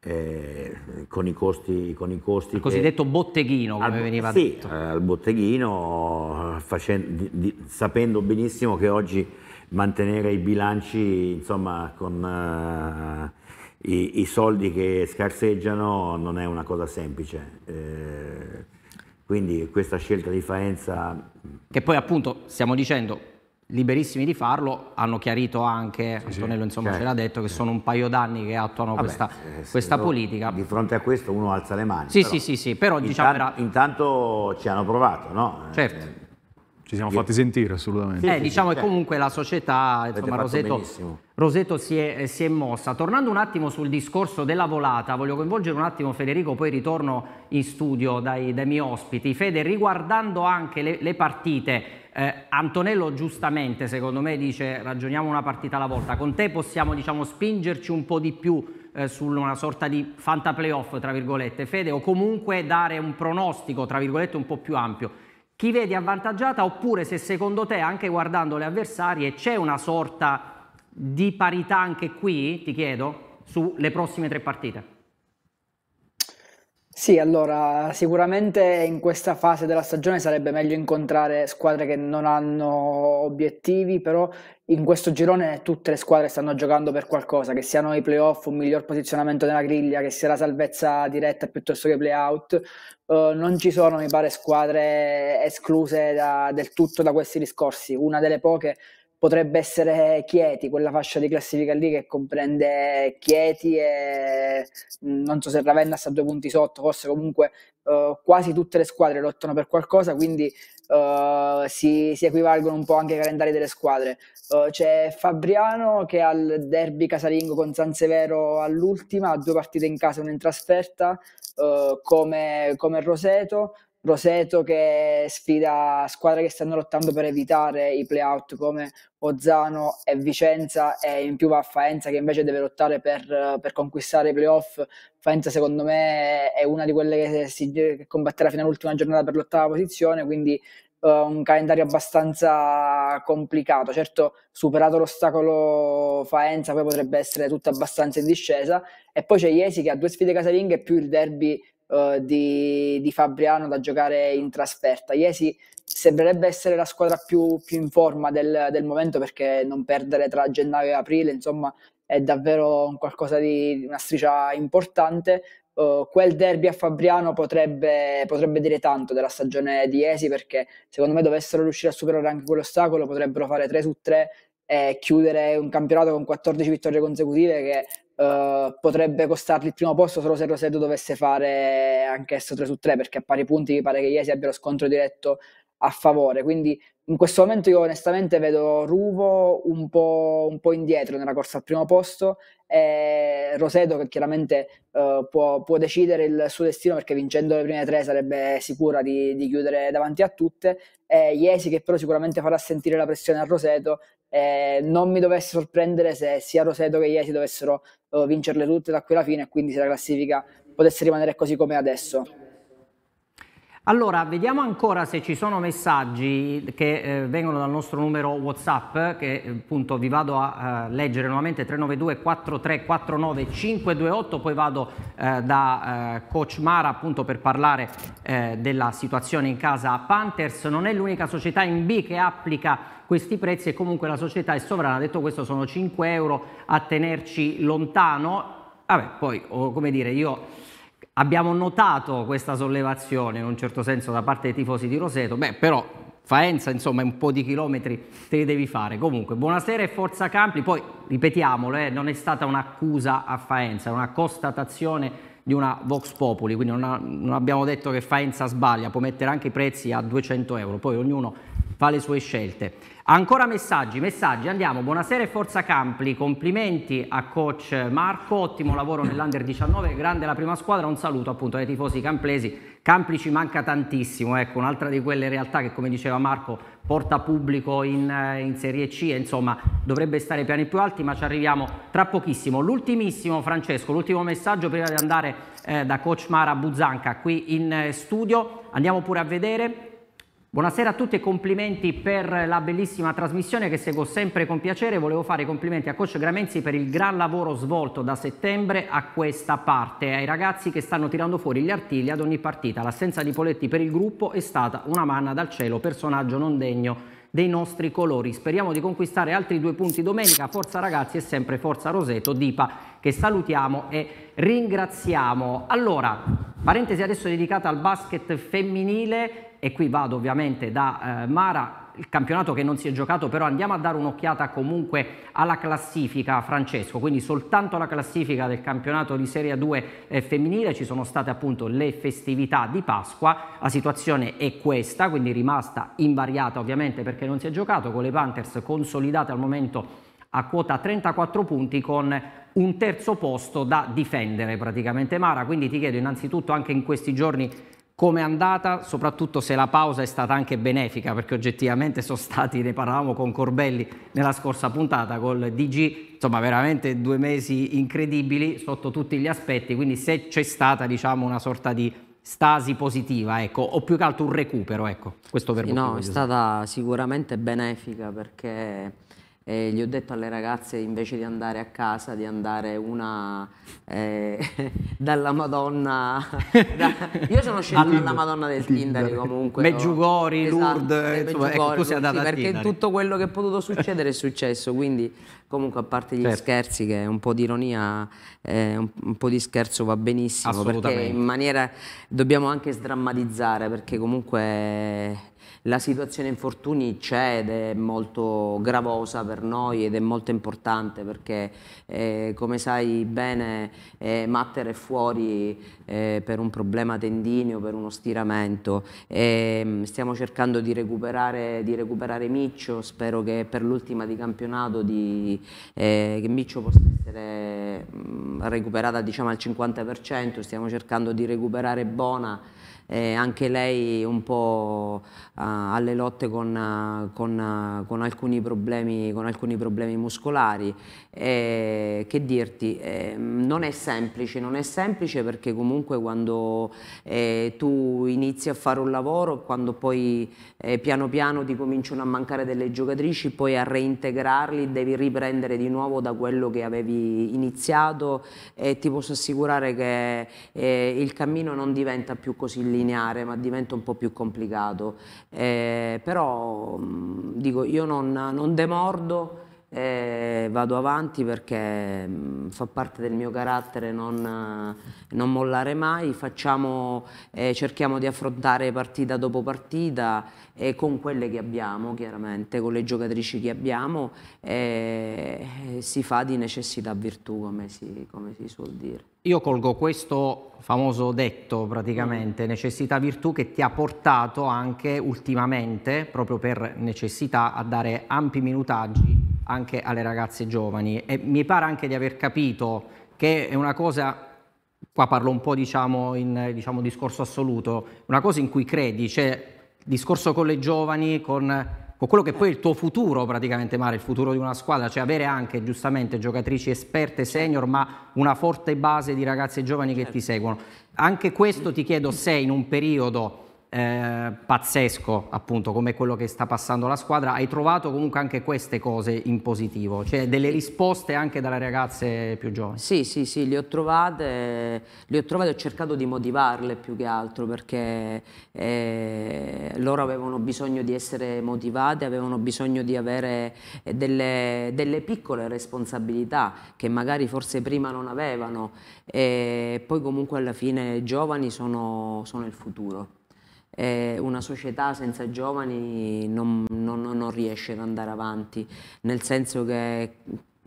eh, con i costi... Con i costi il cosiddetto botteghino, come al, veniva sì, detto. al botteghino, facendo, di, sapendo benissimo che oggi mantenere i bilanci insomma, con... Uh, i, i, soldi che scarseggiano non è una cosa semplice. Eh, quindi questa scelta di Faenza... Mm. Che poi appunto stiamo dicendo, liberissimi di farlo, hanno chiarito anche, sì, Antonello insomma certo. ce l'ha detto, che sono un paio d'anni che attuano Vabbè, questa, eh, se, questa se politica. Di fronte a questo uno alza le mani. Sì, però, sì, sì, sì, però intanto, diciamo... Intanto ci hanno provato, no? Certo. Eh, ci siamo fatti sentire assolutamente. Eh, diciamo che comunque la società, insomma, Roseto, Roseto si, è, eh, si, è, mossa. Tornando un attimo sul discorso della volata, voglio coinvolgere un attimo Federico, poi ritorno in studio dai, dai miei ospiti. Fede, riguardando anche le, le partite, eh, Antonello giustamente secondo me dice ragioniamo una partita alla volta, con te possiamo diciamo, spingerci un po' di più eh, su una sorta di fanta playoff, tra virgolette, Fede, o comunque dare un pronostico, tra virgolette, un po' più ampio chi vedi avvantaggiata oppure se secondo te anche guardando le avversarie c'è una sorta di parità anche qui, ti chiedo, sulle prossime tre partite? Sì, allora sicuramente in questa fase della stagione sarebbe meglio incontrare squadre che non hanno obiettivi, però in questo girone tutte le squadre stanno giocando per qualcosa, che siano i playoff, un miglior posizionamento nella griglia, che sia la salvezza diretta piuttosto che i playout. Uh, non ci sono, mi pare, squadre escluse da, del tutto da questi discorsi. Una delle poche potrebbe essere Chieti, quella fascia di classifica lì che comprende Chieti e mm, non so se Ravenna sta due punti sotto, forse comunque eh, quasi tutte le squadre lottano per qualcosa, quindi eh, si, si, equivalgono un po' anche i calendari delle squadre. Eh, c'è Fabriano che ha il derby casalingo con San Severo all'ultima, ha due partite in casa e una in trasferta, eh, come, come Roseto. Roseto che sfida squadre che stanno lottando per evitare i playout come Ozzano e Vicenza e in più va a Faenza che invece deve lottare per, per conquistare i playoff. Faenza secondo me è una di quelle che, si, che combatterà fino all'ultima giornata per l'ottava posizione, quindi uh, un calendario abbastanza complicato. Certo, superato l'ostacolo Faenza poi potrebbe essere tutto abbastanza in discesa e poi c'è Iesi che ha due sfide casalinghe più il derby uh, di, di, Fabriano da giocare in trasferta. Iesi sembrerebbe essere la squadra più, più in forma del, del, momento perché non perdere tra gennaio e aprile, insomma, è davvero qualcosa di una striscia importante. Uh, quel derby a Fabriano potrebbe, potrebbe, dire tanto della stagione di Esi perché secondo me dovessero riuscire a superare anche quell'ostacolo potrebbero fare 3 su 3 e chiudere un campionato con 14 vittorie consecutive che eh, potrebbe costargli il primo posto solo se Roseto dovesse fare anch'esso 3 su 3 perché a pari punti mi pare che Iesi abbia lo scontro diretto a favore quindi in questo momento io onestamente vedo Ruvo un po', un po indietro nella corsa al primo posto e Roseto che chiaramente uh, può, può, decidere il suo destino perché vincendo le prime tre sarebbe sicura di, di chiudere davanti a tutte e Iesi che però sicuramente farà sentire la pressione a Roseto eh, non mi dovesse sorprendere se sia Roseto che Iesi dovessero eh, vincerle tutte da qui alla fine e quindi se la classifica potesse rimanere così come adesso. Allora, vediamo ancora se ci sono messaggi che eh, vengono dal nostro numero WhatsApp, che eh, appunto vi vado a eh, leggere nuovamente 392 4349 528, poi vado eh, da eh, Coach Mara appunto per parlare eh, della situazione in casa a Panthers. Non è l'unica società in B che applica questi prezzi e comunque la società è sovrana. Detto questo sono 5 euro a tenerci lontano. Vabbè, poi, oh, come dire, io Abbiamo notato questa sollevazione in un certo senso da parte dei tifosi di Roseto, beh però Faenza insomma un po' di chilometri te li devi fare. Comunque buonasera e forza Campi, poi ripetiamolo, eh, non è stata un'accusa a Faenza, è una constatazione di una Vox Populi, quindi non, ha, non abbiamo detto che Faenza sbaglia, può mettere anche i prezzi a 200 euro, poi ognuno fa le sue scelte. Ancora messaggi, messaggi, andiamo. Buonasera forza Campli, complimenti a coach Marco, ottimo lavoro nell'Under 19, grande la prima squadra, un saluto appunto ai tifosi camplesi. Campli ci manca tantissimo, ecco, un'altra di quelle realtà che come diceva Marco porta pubblico in, eh, in, Serie C, insomma dovrebbe stare ai piani più alti, ma ci arriviamo tra pochissimo. L'ultimissimo Francesco, l'ultimo messaggio prima di andare eh, da coach Mara Buzanca qui in eh, studio, andiamo pure a vedere Buonasera a tutti e complimenti per la bellissima trasmissione che seguo sempre con piacere. Volevo fare i complimenti a Coach Gramenzi per il gran lavoro svolto da settembre a questa parte, ai ragazzi che stanno tirando fuori gli artigli ad ogni partita. L'assenza di Poletti per il gruppo è stata una manna dal cielo, personaggio non degno dei nostri colori. Speriamo di conquistare altri due punti domenica. Forza ragazzi e sempre forza Roseto, Dipa che salutiamo e ringraziamo. Allora, parentesi adesso dedicata al basket femminile e qui vado ovviamente da eh, Mara, il campionato che non si è giocato, però andiamo a dare un'occhiata comunque alla classifica, Francesco, quindi soltanto la classifica del campionato di Serie 2 eh, femminile, ci sono state appunto le festività di Pasqua, la situazione è questa, quindi rimasta invariata ovviamente perché non si è giocato, con le Panthers consolidate al momento a quota 34 punti con un terzo posto da difendere praticamente Mara, quindi ti chiedo innanzitutto anche in questi giorni come è andata, soprattutto se la pausa è stata anche benefica, perché oggettivamente sono stati, ne parlavamo con Corbelli nella scorsa puntata, col DG, insomma veramente due mesi incredibili sotto tutti gli aspetti, quindi se c'è stata diciamo una sorta di stasi positiva, ecco, o più che altro un recupero, ecco, questo verbo. Sì, no, è stata sicuramente benefica perché e gli ho detto alle ragazze invece di andare a casa di andare una eh, dalla Madonna da, io sono scelta dalla Madonna del Tindari comunque Meggiugori, esatto, Lourdes insomma, ecco, tu andata sì, perché Tindari. tutto quello che è potuto succedere è successo quindi comunque a parte gli certo. scherzi che è un po' di ironia eh, un, un, po' di scherzo va benissimo perché in maniera dobbiamo anche sdrammatizzare perché comunque la situazione infortuni c'è ed è molto gravosa per noi ed è molto importante perché eh, come sai bene eh, Matter è fuori eh, per un problema tendineo, per uno stiramento. E, ehm, stiamo cercando di recuperare, di recuperare Miccio, spero che per l'ultima di campionato di, eh, che Miccio possa essere mh, mm, recuperata diciamo, al 50%, stiamo cercando di recuperare Bona eh, anche lei un po' ah, alle lotte con, ah, con, ah, con, alcuni problemi, con, alcuni problemi, muscolari. Eh, che dirti, eh, non è semplice, non è semplice perché comunque quando eh, tu inizi a fare un lavoro, quando poi eh, piano piano ti cominciano a mancare delle giocatrici, poi a reintegrarli devi riprendere di nuovo da quello che avevi iniziato e ti posso assicurare che eh, il cammino non diventa più così lì lineare, ma diventa un po' più complicato. Eh, però mm, dico, io non, non demordo, eh, vado avanti perché mh, mm, fa parte del mio carattere non, eh, non mollare mai, Facciamo, eh, cerchiamo di affrontare partita dopo partita eh, con quelle che abbiamo chiaramente, con le giocatrici che abbiamo, eh, si fa di necessità virtù come si, come si suol dire. Io colgo questo famoso detto praticamente, mm. necessità virtù che ti ha portato anche ultimamente, proprio per necessità, a dare ampi minutaggi anche alle ragazze giovani e mi pare anche di aver capito che è una cosa qua parlo un po' diciamo in diciamo, discorso assoluto, una cosa in cui credi, cioè discorso con le giovani, con con quello che poi è il tuo futuro praticamente Mare, il futuro di una squadra, cioè avere anche giustamente giocatrici esperte certo. senior ma una forte base di ragazze giovani che certo. ti seguono. Anche questo ti chiedo se in un periodo eh, pazzesco, appunto, come quello che sta passando la squadra, hai trovato comunque anche queste cose in positivo, cioè delle risposte anche dalle ragazze più giovani? Sì, sì, sì, le ho trovate, le ho trovate, ho cercato di motivarle più che altro perché eh, loro avevano bisogno di essere motivate, avevano bisogno di avere eh, delle, delle piccole responsabilità che magari forse prima non avevano e eh, poi comunque alla fine i giovani sono, sono il futuro eh, una società senza giovani non, non, non riesce ad andare avanti, nel senso che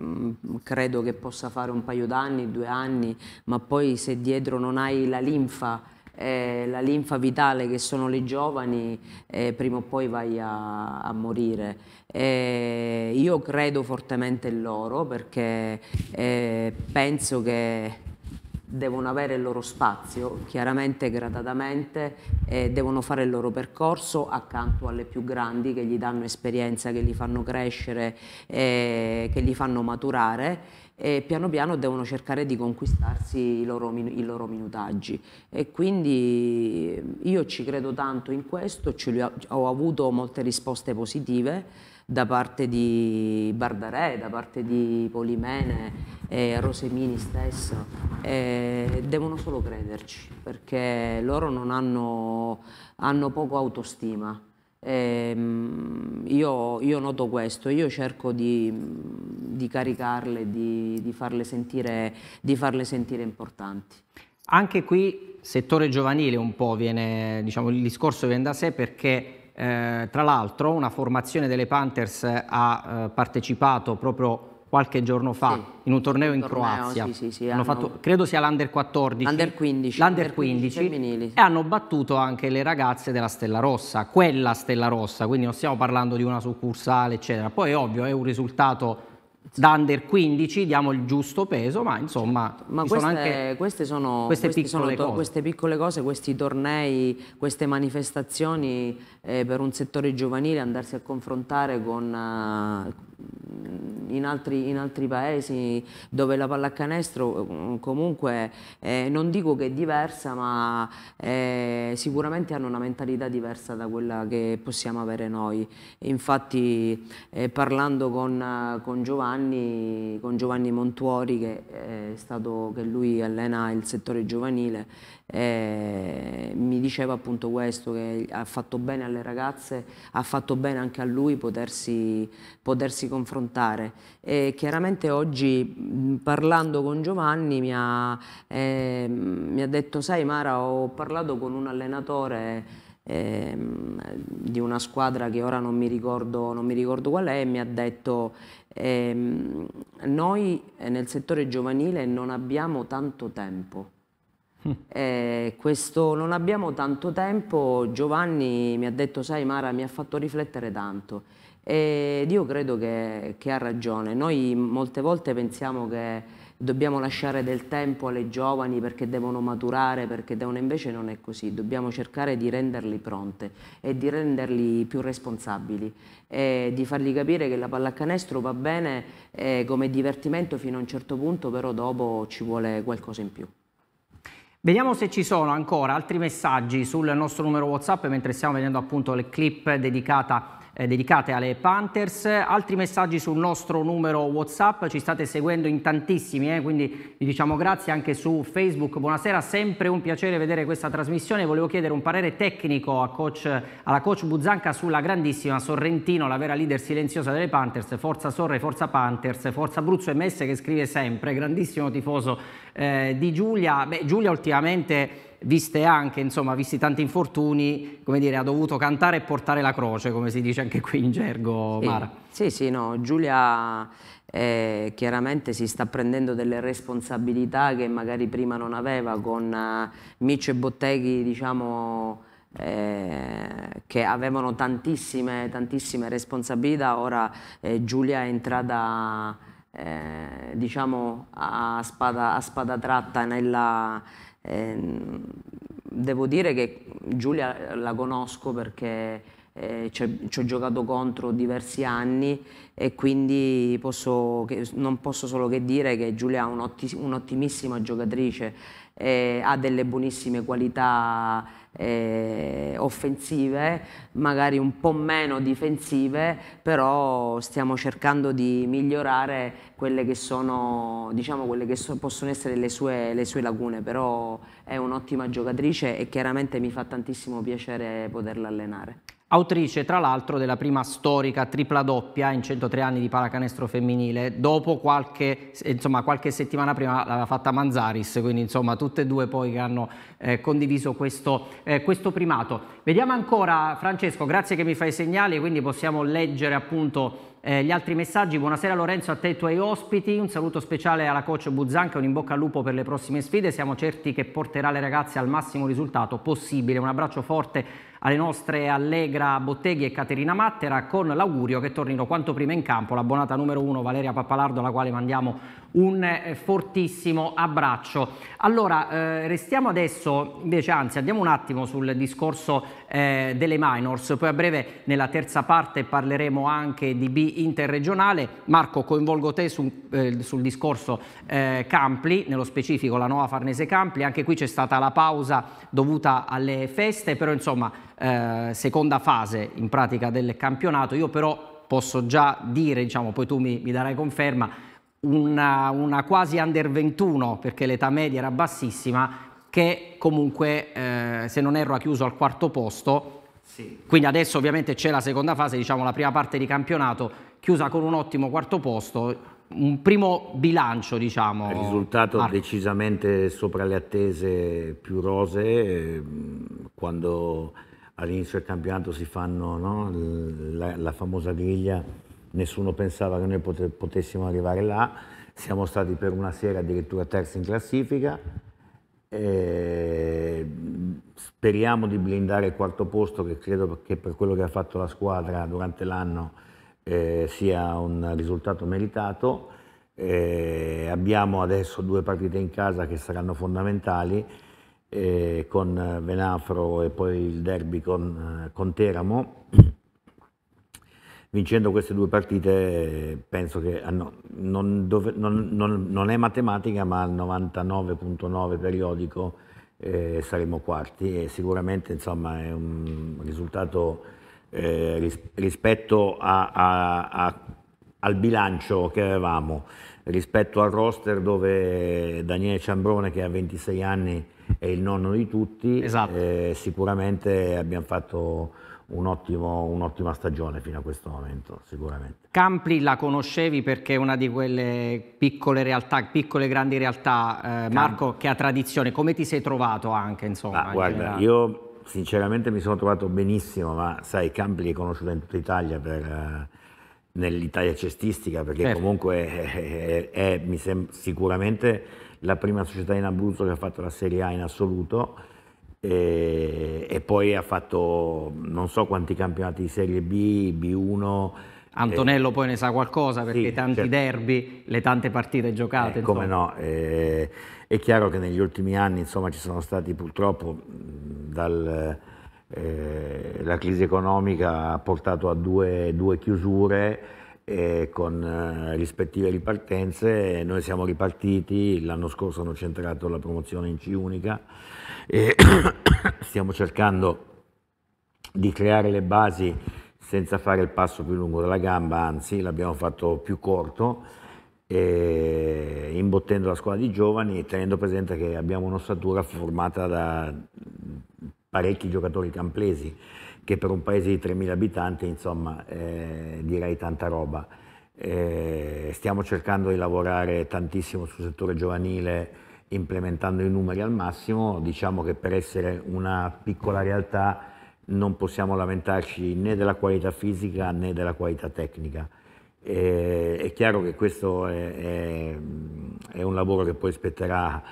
mm, credo che possa fare un paio d'anni, due anni, ma poi se dietro non hai la linfa, eh, la linfa vitale che sono le giovani, eh, prima o poi vai a, a morire. Eh, io credo fortemente in loro perché eh, penso che devono avere il loro spazio, chiaramente gradatamente, eh, devono fare il loro percorso accanto alle più grandi che gli danno esperienza, che li fanno crescere, eh, che li fanno maturare e piano piano devono cercare di conquistarsi i loro, i loro, minutaggi. E quindi io ci credo tanto in questo, ho avuto molte risposte positive da parte di Bardarè, da parte di Polimene e Rosemini stesso, eh, devono solo crederci perché loro non hanno, hanno poco autostima. Eh, io, io, noto questo, io cerco di, di caricarle, di, di, farle sentire, di farle sentire importanti. Anche qui settore giovanile un po' viene, diciamo, il discorso viene da sé perché eh, tra l'altro una formazione delle Panthers ha eh, partecipato proprio qualche giorno fa sì, in un torneo in torneo, Croazia. Sì, sì, hanno hanno fatto, credo sia l'Under 14. L'Under 15. L'Under 15, 15 e hanno battuto anche le ragazze della Stella Rossa, quella Stella Rossa, quindi non stiamo parlando di una succursale, eccetera. Poi è ovvio, è un risultato da under 15 diamo il giusto peso, ma insomma ma queste, sono anche queste, sono, queste, queste piccole sono, queste piccole cose, questi tornei, queste manifestazioni eh, per un settore giovanile andarsi a confrontare con, eh, in altri, in altri, paesi dove la pallacanestro mm, comunque eh, non dico che è diversa ma eh, sicuramente hanno una mentalità diversa da quella che possiamo avere noi infatti eh, parlando con, con, Giovanni, con, Giovanni Montuori che eh, è stato che lui allena il settore giovanile eh, mi diceva appunto questo, che ha fatto bene alle ragazze, ha fatto bene anche a lui potersi, potersi confrontare. E chiaramente oggi parlando con Giovanni mi ha, eh, mi ha detto, sai Mara, ho parlato con un allenatore ehm, di una squadra che ora non mi ricordo, non mi ricordo qual è, mi ha detto ehm, noi eh, nel settore giovanile non abbiamo tanto tempo eh, questo non abbiamo tanto tempo, Giovanni mi ha detto, sai Mara, mi ha fatto riflettere tanto ed io credo che, che ha ragione. Noi molte volte pensiamo che dobbiamo lasciare del tempo alle giovani perché devono maturare, perché devono invece non è così, dobbiamo cercare di renderli pronte e di renderli più responsabili e di fargli capire che la pallacanestro va bene eh, come divertimento fino a un certo punto, però dopo ci vuole qualcosa in più. Vediamo se ci sono ancora altri messaggi sul nostro numero WhatsApp mentre stiamo vedendo appunto le clip dedicata eh, dedicate alle Panthers. Altri messaggi sul nostro numero WhatsApp, ci state seguendo in tantissimi, eh, quindi vi diciamo grazie anche su Facebook. Buonasera, sempre un piacere vedere questa trasmissione. Volevo chiedere un parere tecnico coach, alla coach Buzanca sulla grandissima Sorrentino, la vera leader silenziosa delle Panthers. Forza Sorre, forza Panthers, forza Abruzzo MS che scrive sempre, grandissimo tifoso eh, di Giulia. Beh, Giulia ultimamente viste anche, insomma, visti tanti infortuni, come dire, ha dovuto cantare e portare la croce, come si dice anche qui in gergo, sì, Mara. Sì, sì, no, Giulia eh, chiaramente si sta prendendo delle responsabilità che magari prima non aveva, con eh, Miccio e Botteghi, diciamo... Eh, che avevano tantissime, tantissime responsabilità, ora eh, Giulia è entrata eh, diciamo a spada, a spada tratta nella, Ehm, devo dire che Giulia la conosco perché eh, ci ho giocato contro diversi anni e quindi posso, non posso solo che dire che Giulia è un'ottimissima giocatrice, eh, ha delle buonissime qualità eh, offensive, magari un po' meno difensive, però stiamo cercando di migliorare quelle che sono, diciamo, quelle che so, possono essere le sue, le sue lagune, però è un'ottima giocatrice e chiaramente mi fa tantissimo piacere poterla allenare autrice tra l'altro della prima storica tripla doppia in 103 anni di paracanestro femminile, dopo qualche, insomma, qualche settimana prima l'aveva fatta Manzaris, quindi insomma tutte e due poi che hanno eh, condiviso questo, eh, questo, primato. Vediamo ancora, Francesco, grazie che mi fai segnali, quindi possiamo leggere appunto eh, gli altri messaggi. Buonasera Lorenzo, a te e ai tuoi ospiti. Un saluto speciale alla coach Buzzanca, un in bocca al lupo per le prossime sfide. Siamo certi che porterà le ragazze al massimo risultato possibile. Un abbraccio forte alle nostre Allegra Botteghi e Caterina Mattera con l'augurio che tornino quanto prima in campo l'abbonata numero uno Valeria Pappalardo alla quale mandiamo un eh, fortissimo abbraccio. Allora, eh, restiamo adesso, invece, anzi, andiamo un attimo sul discorso eh, delle minors, poi a breve nella terza parte parleremo anche di B interregionale. Marco, coinvolgo te su, sul discorso Campli, nello specifico la nuova Farnese Campli, anche qui c'è stata la pausa dovuta alle feste, però insomma, seconda fase in pratica del campionato. Io però posso già dire, diciamo, poi tu mi, mi darai conferma, una, una quasi under 21 perché l'età media era bassissima che comunque eh, se non erro ha chiuso al quarto posto sì. Quindi adesso ovviamente c'è la seconda fase, diciamo la prima parte di campionato, chiusa con un ottimo quarto posto, un primo bilancio diciamo. Il risultato Ar decisamente sopra le attese più rose ehm, quando all'inizio del campionato si fanno no, la, la famosa griglia nessuno pensava che noi potessimo arrivare là, siamo stati per una sera addirittura terzi in classifica, eh, speriamo di blindare il quarto posto che credo che per quello che ha fatto la squadra durante l'anno eh, sia un risultato meritato. Eh, abbiamo adesso due partite in casa che saranno fondamentali eh, con Venafro e poi il derby con, eh, con Teramo vincendo queste due partite penso che hanno, ah, non, dove, non, non, non, è matematica ma al 99.9 periodico eh, saremo quarti e sicuramente insomma, è un risultato eh, ris rispetto a, a, a, al bilancio che avevamo rispetto al roster dove Daniele Ciambrone che ha 26 anni è il nonno di tutti esatto. eh, sicuramente abbiamo fatto un ottimo, un'ottima stagione fino a questo momento, sicuramente. Campli la conoscevi perché è una di quelle piccole realtà, piccole grandi realtà, eh, Marco, che ha tradizione. Come ti sei trovato anche, insomma? Ah, guarda, in io sinceramente mi sono trovato benissimo, ma sai, Campli è conosciuto in tutta Italia per, eh, nell'Italia cestistica, perché certo. comunque è, è, è sicuramente la prima società in Abruzzo che ha fatto la Serie A in assoluto e, e, poi ha fatto non so quanti campionati di Serie B, B1. Antonello eh, poi ne sa qualcosa perché sì, tanti certo. derby, le tante partite giocate. Eh, come no, eh, è chiaro che negli ultimi anni insomma, ci sono stati purtroppo dal, eh, la crisi economica ha portato a due, due chiusure eh, con eh, rispettive ripartenze. Noi siamo ripartiti, l'anno scorso hanno centrato la promozione in C unica e stiamo cercando di creare le basi senza fare il passo più lungo della gamba, anzi l'abbiamo fatto più corto, imbottendo la scuola di giovani e tenendo presente che abbiamo un'ossatura formata da parecchi giocatori camplesi, che per un paese di 3.000 abitanti, insomma, eh, direi tanta roba. Eh, stiamo cercando di lavorare tantissimo sul settore giovanile implementando i numeri al massimo, diciamo che per essere una piccola realtà non possiamo lamentarci né della qualità fisica né della qualità tecnica. E, eh, è chiaro che questo è, è, è, un lavoro che poi spetterà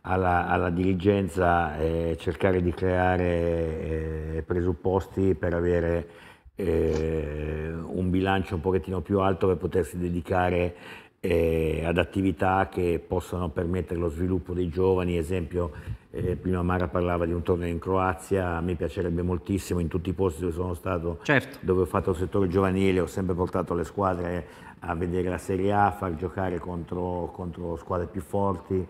alla, alla dirigenza eh, cercare di creare eh, presupposti per avere eh, un bilancio un pochettino più alto per potersi dedicare eh, ad attività che possano permettere lo sviluppo dei giovani, esempio eh, prima Mara parlava di un torneo in Croazia, a me piacerebbe moltissimo in tutti i posti dove sono stato, certo. dove ho fatto il settore giovanile, ho sempre portato le squadre a vedere la Serie A, a far giocare contro, contro squadre più forti,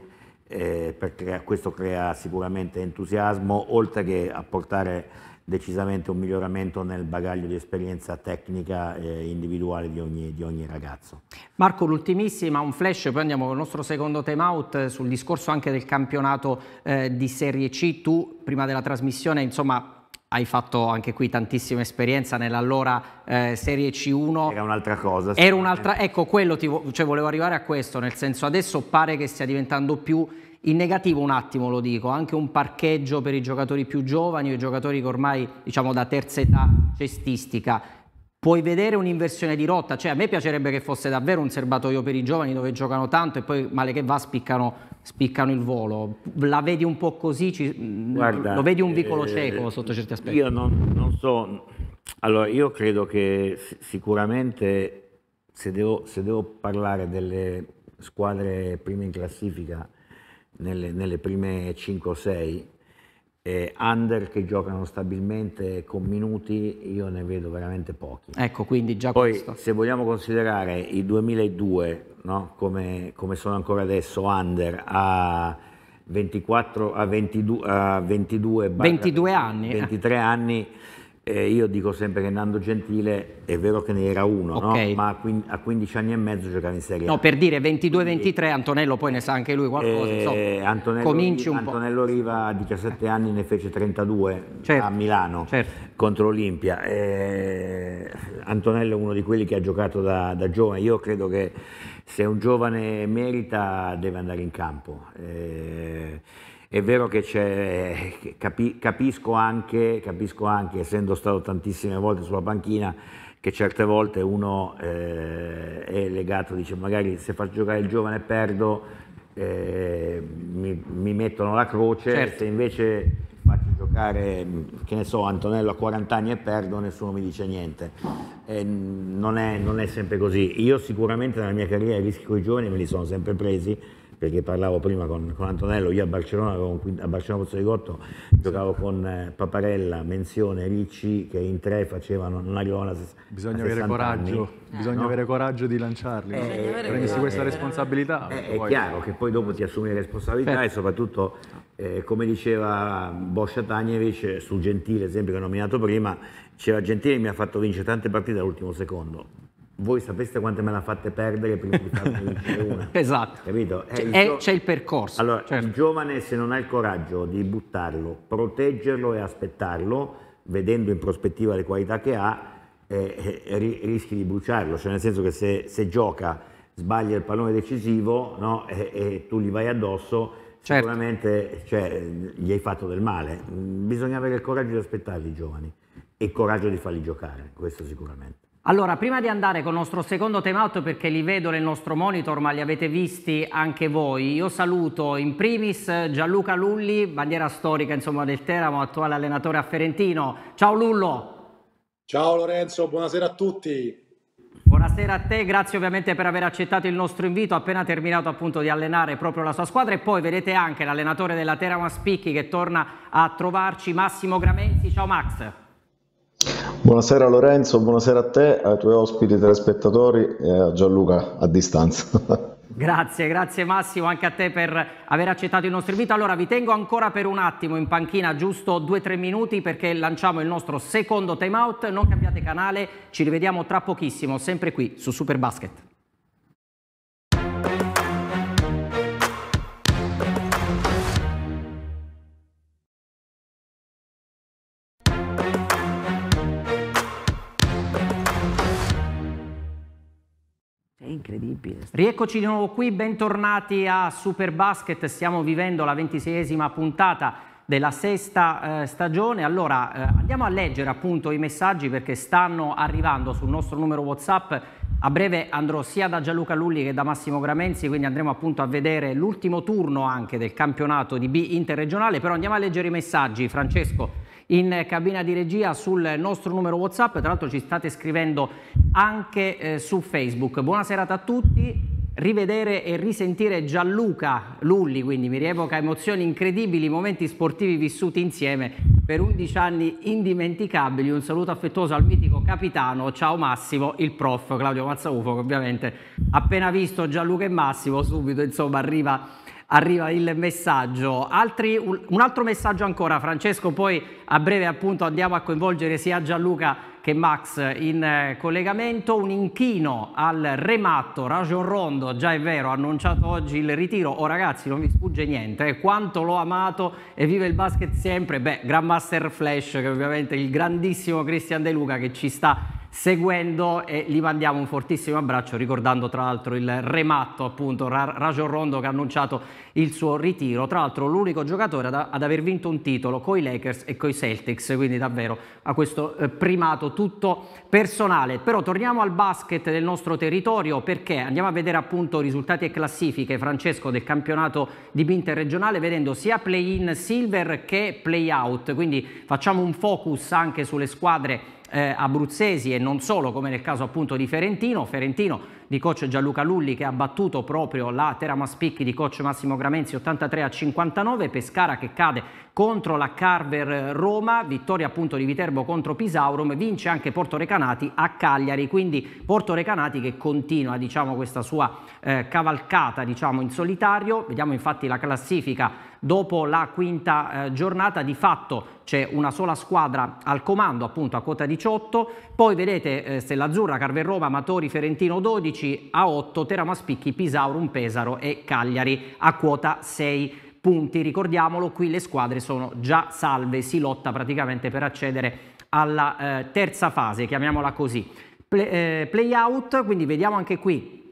eh, perché questo crea sicuramente entusiasmo, oltre che a portare decisamente un miglioramento nel bagaglio di esperienza tecnica e individuale di ogni, di ogni, ragazzo. Marco, l'ultimissima, un flash, poi andiamo con il nostro secondo time out eh, sul discorso anche del campionato eh, di Serie C. Tu, prima della trasmissione, insomma, hai fatto anche qui tantissima esperienza nell'allora eh, Serie C1. Era un'altra cosa. Era un'altra, ecco, quello ti, cioè, volevo arrivare a questo, nel senso adesso pare che stia diventando più in negativo un attimo lo dico, anche un parcheggio per i giocatori più giovani o i giocatori che ormai diciamo da terza età cestistica. Puoi vedere un'inversione di rotta, cioè a me piacerebbe che fosse davvero un serbatoio per i giovani dove giocano tanto e poi male che va spiccano, spiccano il volo. La vedi un po' così? Ci, Guarda, lo vedi un vicolo eh, cieco sotto certi aspetti? Io non, non so, allora io credo che sicuramente se devo, se devo parlare delle squadre prime in classifica nelle, nelle prime 5 o 6, eh, under che giocano stabilmente con minuti, io ne vedo veramente pochi. Ecco, quindi già Poi, questo. se vogliamo considerare i 2002, no? come, come, sono ancora adesso, under a 24, a 22, a 22, 22 anni, 23 anni eh, io dico sempre che Nando Gentile è vero che ne era uno, okay. no? ma a 15 anni e mezzo giocava in Serie A. No, per dire 22-23, Antonello poi ne sa anche lui qualcosa. Eh, Antonello, cominci un Antonello po'. Riva a 17 anni ne fece 32 certo, a Milano certo. contro l'Olimpia. Eh, Antonello è uno di quelli che ha giocato da, da, giovane. Io credo che se un giovane merita deve andare in campo. Eh, è vero che c'è, capi, capisco, anche, capisco anche, essendo stato tantissime volte sulla panchina, che certe volte uno eh, è legato, dice magari se faccio giocare il giovane perdo, eh, mi, mi, mettono la croce, certo. se invece faccio giocare, che ne so, Antonello a 40 anni e perdo, nessuno mi dice niente. Eh, non, è, non è sempre così. Io sicuramente nella mia carriera i rischi con i giovani me li sono sempre presi perché parlavo prima con, con Antonello, io a Barcellona, a Barcellona Pozzo di Gotto giocavo con eh, Paparella, Menzione, Ricci che in tre facevano, non arrivavano a 60 Bisogna avere coraggio, eh, bisogna no? avere coraggio di lanciarli, eh, no? prendersi questa responsabilità. Eh, eh, è chiaro che poi dopo ti assumi le responsabilità e soprattutto, come diceva Boscia Tagnevic, su Gentile, esempio che ho nominato prima, c'era Gentile che mi ha fatto vincere tante partite all'ultimo secondo voi sapeste quante me l'ha fatte perdere prima di farne una. esatto. Capito? Eh, c'è, il gio... c'è il percorso. Allora, certo. il giovane se non ha il coraggio di buttarlo, proteggerlo e aspettarlo, vedendo in prospettiva le qualità che ha, eh, eh, rischi di bruciarlo. Cioè nel senso che se, se gioca, sbaglia il pallone decisivo no? e, e tu gli vai addosso, certo. sicuramente cioè, gli hai fatto del male. Bisogna avere il coraggio di aspettarli i giovani e il coraggio di farli giocare, questo sicuramente. Allora, prima di andare con il nostro secondo time out, perché li vedo nel nostro monitor, ma li avete visti anche voi, io saluto in primis Gianluca Lulli, bandiera storica insomma, del Teramo, attuale allenatore a Ferentino. Ciao Lullo! Ciao Lorenzo, buonasera a tutti! Buonasera a te, grazie ovviamente per aver accettato il nostro invito, appena terminato appunto di allenare proprio la sua squadra e poi vedete anche l'allenatore della Teramo Spicchi che torna a trovarci, Massimo Gramenzi. Ciao Max! Buonasera Lorenzo, buonasera a te, ai tuoi ospiti telespettatori e a Gianluca a distanza. Grazie, grazie Massimo anche a te per aver accettato il nostro invito. Allora vi tengo ancora per un attimo in panchina, giusto due o tre minuti perché lanciamo il nostro secondo time out. Non cambiate canale, ci rivediamo tra pochissimo, sempre qui su Super Basket. incredibile. Rieccoci di nuovo qui, bentornati a Superbasket, stiamo vivendo la ventiseiesima puntata della sesta eh, stagione. Allora eh, andiamo a leggere appunto i messaggi perché stanno arrivando sul nostro numero WhatsApp. A breve andrò sia da Gianluca Lulli che da Massimo Gramenzi, quindi andremo appunto a vedere l'ultimo turno anche del campionato di B interregionale, però andiamo a leggere i messaggi. Francesco in cabina di regia sul nostro numero WhatsApp, tra l'altro ci state scrivendo anche eh, su Facebook. Buona serata a tutti. Rivedere e risentire Gianluca Lulli, quindi mi rievoca emozioni incredibili, momenti sportivi vissuti insieme per 11 anni indimenticabili. Un saluto affettuoso al mitico capitano, ciao Massimo, il prof Claudio Mazzaufo, che ovviamente appena visto Gianluca e Massimo subito insomma arriva arriva il messaggio. Altri, un altro messaggio ancora, Francesco, poi a breve appunto andiamo a coinvolgere sia Gianluca che Max in eh, collegamento, un inchino al rematto Rajon Rondo, già è vero, ha annunciato oggi il ritiro, oh ragazzi non vi sfugge niente, eh. quanto l'ho amato e vive il basket sempre, beh Grandmaster Flash che ovviamente il grandissimo Cristian De Luca che ci sta seguendo e gli mandiamo un fortissimo abbraccio ricordando tra l'altro il rematto appunto Rajon Rondo che ha annunciato il suo ritiro, tra l'altro l'unico giocatore ad, aver vinto un titolo coi Lakers e coi Celtics, quindi davvero a questo eh, primato tutto personale. Però torniamo al basket del nostro territorio perché andiamo a vedere appunto risultati e classifiche Francesco del campionato di Binter regionale vedendo sia play-in silver che play-out, quindi facciamo un focus anche sulle squadre eh, abruzzesi e non solo come nel caso appunto di Ferentino, Ferentino di coach Gianluca Lulli che ha battuto proprio la Teramas Picchi di coach Massimo Gramenzi 83 a 59, Pescara che cade contro la Carver Roma, vittoria appunto di Viterbo contro Pisaurum, vince anche Porto Recanati a Cagliari, quindi Porto Recanati che continua diciamo, questa sua eh, cavalcata diciamo, in solitario, vediamo infatti la classifica dopo la quinta eh, giornata, di fatto c'è una sola squadra al comando appunto a quota 18, poi vedete eh, Stella Azzurra, Carve Roma, Amatori, Ferentino 12 a 8, Terama Spicchi, Pisaurum, Pesaro e Cagliari a quota 6 punti. Ricordiamolo, qui le squadre sono già salve, si lotta praticamente per accedere alla eh, terza fase, chiamiamola così. Play, eh, play out, quindi vediamo anche qui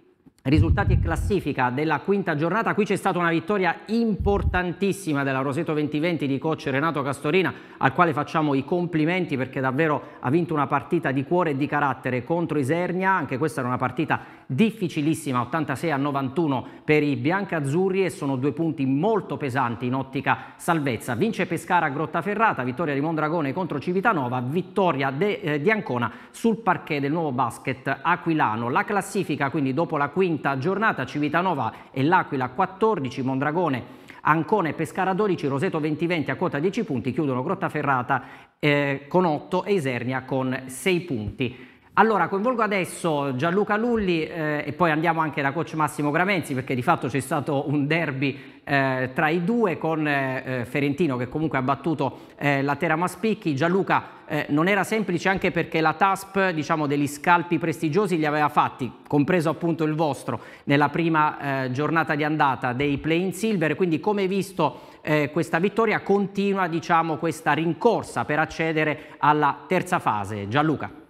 risultati e classifica della quinta giornata. Qui c'è stata una vittoria importantissima della Roseto 2020 di coach Renato Castorina, al quale facciamo i complimenti perché davvero ha vinto una partita di cuore e di carattere contro Isernia. Anche questa era una partita difficilissima, 86 a 91 per i biancazzurri e sono due punti molto pesanti in ottica salvezza. Vince Pescara a Grottaferrata, vittoria di Mondragone contro Civitanova, vittoria eh, di Ancona sul parquet del nuovo basket aquilano. La classifica quindi dopo la quinta quinta giornata, Civitanova e L'Aquila 14, Mondragone Ancone Pescara 12, Roseto 20-20 a quota 10 punti, chiudono Grottaferrata eh, con 8 e Isernia con 6 punti. Allora, coinvolgo adesso Gianluca Lulli eh, e poi andiamo anche da coach Massimo Gramenzi perché di fatto c'è stato un derby eh, tra i due con eh, eh Ferentino che comunque ha battuto eh, la Terama Spicchi. Gianluca, eh, non era semplice anche perché la TASP diciamo, degli scalpi prestigiosi li aveva fatti, compreso appunto il vostro, nella prima giornata di andata dei play in silver, quindi come hai visto questa vittoria continua diciamo, questa rincorsa per accedere alla terza fase. Gianluca.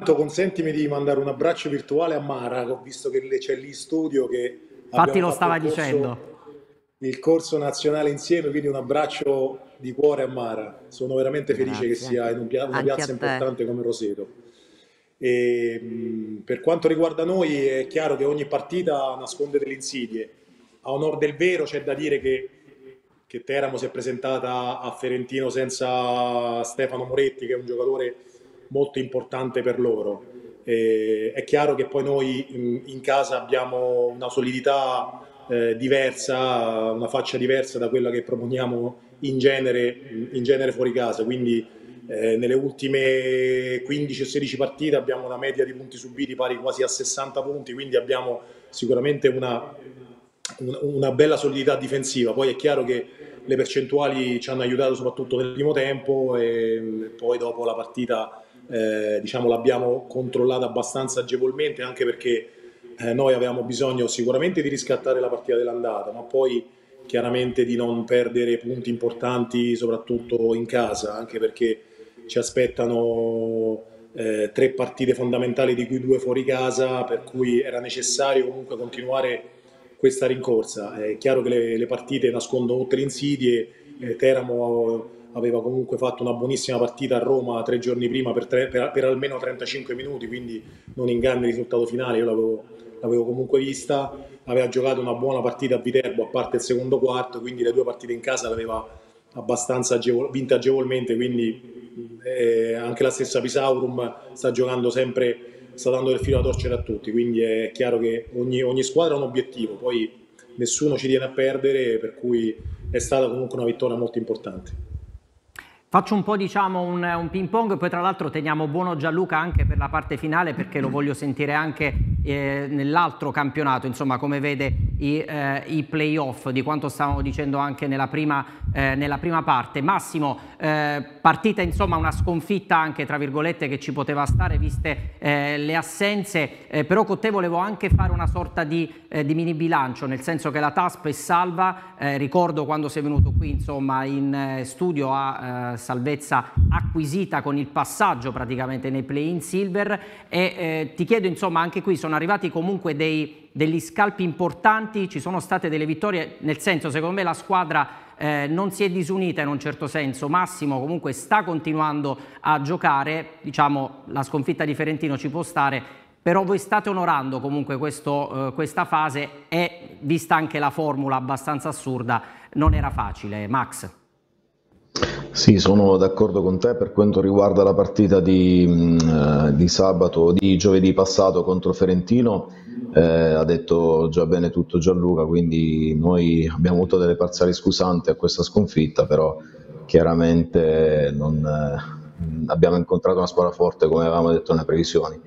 Intanto consentimi di mandare un abbraccio virtuale a Mara, visto che c'è lì studio che... Infatti lo stava il corso, dicendo. Il corso nazionale insieme, quindi un abbraccio di cuore a Mara. Sono veramente felice Grazie. che sia in un pia- una Anche piazza importante come Roseto. E, ehm, mh, per quanto riguarda noi è chiaro che ogni partita nasconde delle insidie. A onor del vero c'è da dire che, che Teramo si è presentata a Ferentino senza Stefano Moretti, che è un giocatore molto importante per loro. E è chiaro che poi noi mm, in casa abbiamo una solidità eh, diversa, una faccia diversa da quella che proponiamo in genere, mm, in genere fuori casa, quindi eh, nelle ultime 15 o 16 partite abbiamo una media di punti subiti pari quasi a 60 punti, quindi abbiamo sicuramente una, una bella solidità difensiva. Poi è chiaro che le percentuali ci hanno aiutato soprattutto nel primo tempo e mm, poi dopo la partita eh, diciamo, l'abbiamo controllata abbastanza agevolmente anche perché eh, noi avevamo bisogno sicuramente di riscattare la partita dell'andata, ma poi chiaramente di non perdere punti importanti soprattutto in casa, anche perché ci aspettano eh, tre partite fondamentali di cui due fuori casa, per cui era necessario comunque continuare questa rincorsa. È chiaro che le, le partite nascondono tutte le insidie, eh, Teramo aveva comunque fatto una buonissima partita a Roma tre giorni prima per, tre, per, per almeno 35 minuti, quindi non inganni il risultato finale, io l'avevo, l'avevo, comunque vista, aveva giocato una buona partita a Viterbo a parte il secondo quarto, quindi le due partite in casa l'aveva abbastanza agevol- vinta agevolmente, quindi eh, anche la stessa Pisaurum sta giocando sempre sta dando del filo da torcere a tutti, quindi è chiaro che ogni, ogni, squadra ha un obiettivo, poi nessuno ci tiene a perdere, per cui è stata comunque una vittoria molto importante. Faccio un po' diciamo un, un ping pong, poi tra l'altro teniamo buono Gianluca anche per la parte finale perché lo voglio sentire anche eh, nell'altro campionato, insomma come vede i, eh, i playoff, di quanto stavamo dicendo anche nella prima, eh, nella prima parte. Massimo, eh, partita insomma una sconfitta anche tra virgolette che ci poteva stare viste eh, le assenze, eh, però con te volevo anche fare una sorta di, di mini bilancio, nel senso che la TASP è salva, ricordo quando sei venuto qui insomma in studio a salvezza acquisita con il passaggio praticamente nei play-in silver e eh, ti chiedo insomma anche qui sono arrivati comunque dei, degli scalpi importanti, ci sono state delle vittorie, nel senso secondo me la squadra eh, non si è disunita in un certo senso, Massimo comunque sta continuando a giocare, diciamo la sconfitta di Ferentino ci può stare, però voi state onorando comunque questo, eh, questa fase e vista anche la formula abbastanza assurda non era facile. Max? Sì, sono d'accordo con te per quanto riguarda la partita di, mm, eh, di sabato, di giovedì passato contro Ferentino. Eh, ha detto già bene tutto Gianluca, quindi noi abbiamo avuto delle parziali scusanti a questa sconfitta, però chiaramente non, eh, abbiamo incontrato una squadra forte come avevamo detto nelle previsioni.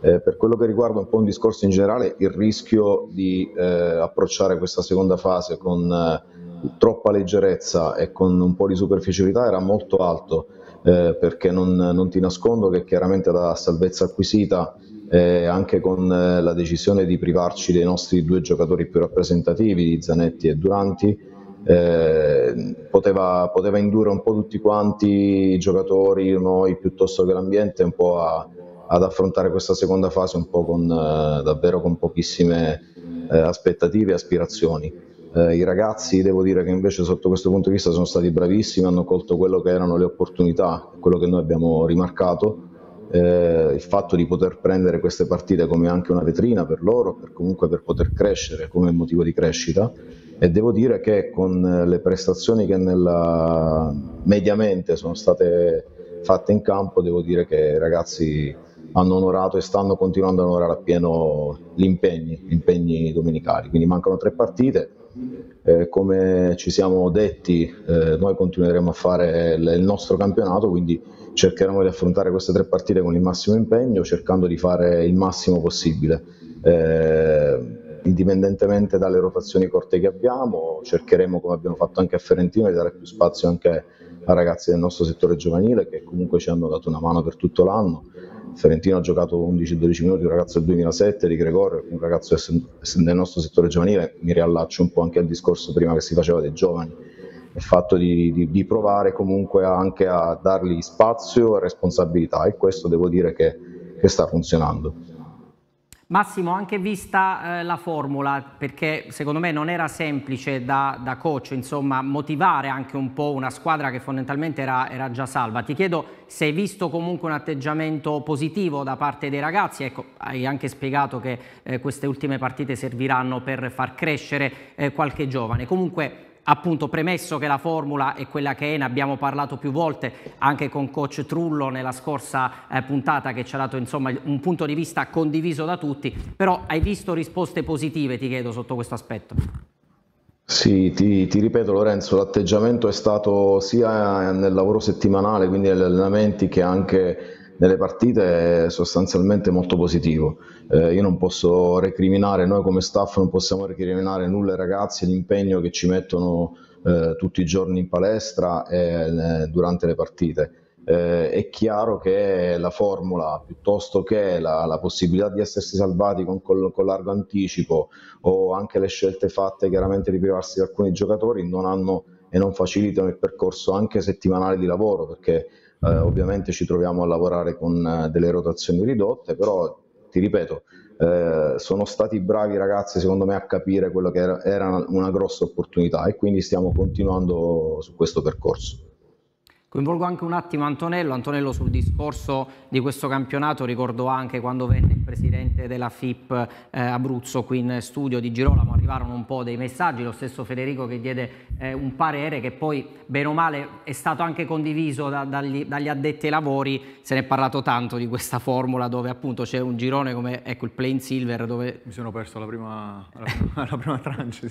Eh, per quello che riguarda un po' un discorso in generale, il rischio di eh, approcciare questa seconda fase con eh, troppa leggerezza e con un po' di superficialità era molto alto, eh, perché non, non, ti nascondo che chiaramente la salvezza acquisita, eh, anche con eh, la decisione di privarci dei nostri due giocatori più rappresentativi, Zanetti e Duranti, eh, poteva, poteva, indurre un po' tutti quanti i giocatori, noi piuttosto che l'ambiente, un po' a, ad affrontare questa seconda fase un po' con, eh, davvero con pochissime eh, aspettative e aspirazioni. Eh, I ragazzi devo dire che invece sotto questo punto di vista sono stati bravissimi, hanno colto quello che erano le opportunità, quello che noi abbiamo rimarcato, eh, il fatto di poter prendere queste partite come anche una vetrina per loro, per comunque per poter crescere come motivo di crescita e devo dire che con eh, le prestazioni che nella... mediamente sono state fatte in campo, devo dire che i ragazzi hanno onorato e stanno continuando ad onorare appieno gli impegni, gli impegni domenicali. Quindi mancano tre partite. Eh, come ci siamo detti, eh, noi continueremo a fare il nostro campionato, quindi cercheremo di affrontare queste tre partite con il massimo impegno, cercando di fare il massimo possibile. Eh, indipendentemente dalle rotazioni corte che abbiamo, cercheremo, come abbiamo fatto anche a Ferentino, di dare più spazio anche ai ragazzi del nostro settore giovanile che comunque ci hanno dato una mano per tutto l'anno Ferentino ha giocato 11-12 minuti, un ragazzo del 2007, di Gregorio, un ragazzo nel nostro settore giovanile, mi riallaccio un po' anche al discorso prima che si faceva dei giovani, il fatto di, di, di provare comunque anche a dargli spazio e responsabilità e questo devo dire che, che sta funzionando. Massimo, anche vista eh, la formula, perché secondo me non era semplice da, da, coach insomma, motivare anche un po' una squadra che fondamentalmente era, era, già salva. Ti chiedo se hai visto comunque un atteggiamento positivo da parte dei ragazzi, ecco, hai anche spiegato che eh, queste ultime partite serviranno per far crescere eh, qualche giovane. Comunque appunto premesso che la formula è quella che è, ne abbiamo parlato più volte anche con coach Trullo nella scorsa eh, puntata che ci ha dato insomma un punto di vista condiviso da tutti, però hai visto risposte positive, ti chiedo, sotto questo aspetto? Sì, ti, ti ripeto Lorenzo, l'atteggiamento è stato sia nel lavoro settimanale, quindi negli allenamenti, che anche nelle partite è sostanzialmente molto positivo. Eh, io non posso recriminare, noi come staff non possiamo recriminare nulla ai ragazzi, l'impegno che ci mettono eh, tutti i giorni in palestra e eh, durante le partite. Eh, è chiaro che la formula piuttosto che la, la possibilità di essersi salvati con, con, con, largo anticipo o anche le scelte fatte chiaramente di privarsi di alcuni giocatori non hanno e non facilitano il percorso anche settimanale di lavoro perché eh, ovviamente ci troviamo a lavorare con eh, delle rotazioni ridotte, però ti ripeto, eh, sono stati bravi ragazzi secondo me a capire quello che era, era una grossa opportunità e quindi stiamo continuando su questo percorso. Coinvolgo anche un attimo Antonello, Antonello sul discorso di questo campionato, ricordo anche quando venne il presidente della FIP eh, Abruzzo qui in studio di Girolamo, arrivarono un po' dei messaggi, lo stesso Federico che diede eh, un parere che poi bene o male è stato anche condiviso da, dagli, dagli, addetti ai lavori, se ne è parlato tanto di questa formula dove appunto c'è un girone come ecco, il plain silver dove... Mi sono perso la prima, la prima, la prima tranche.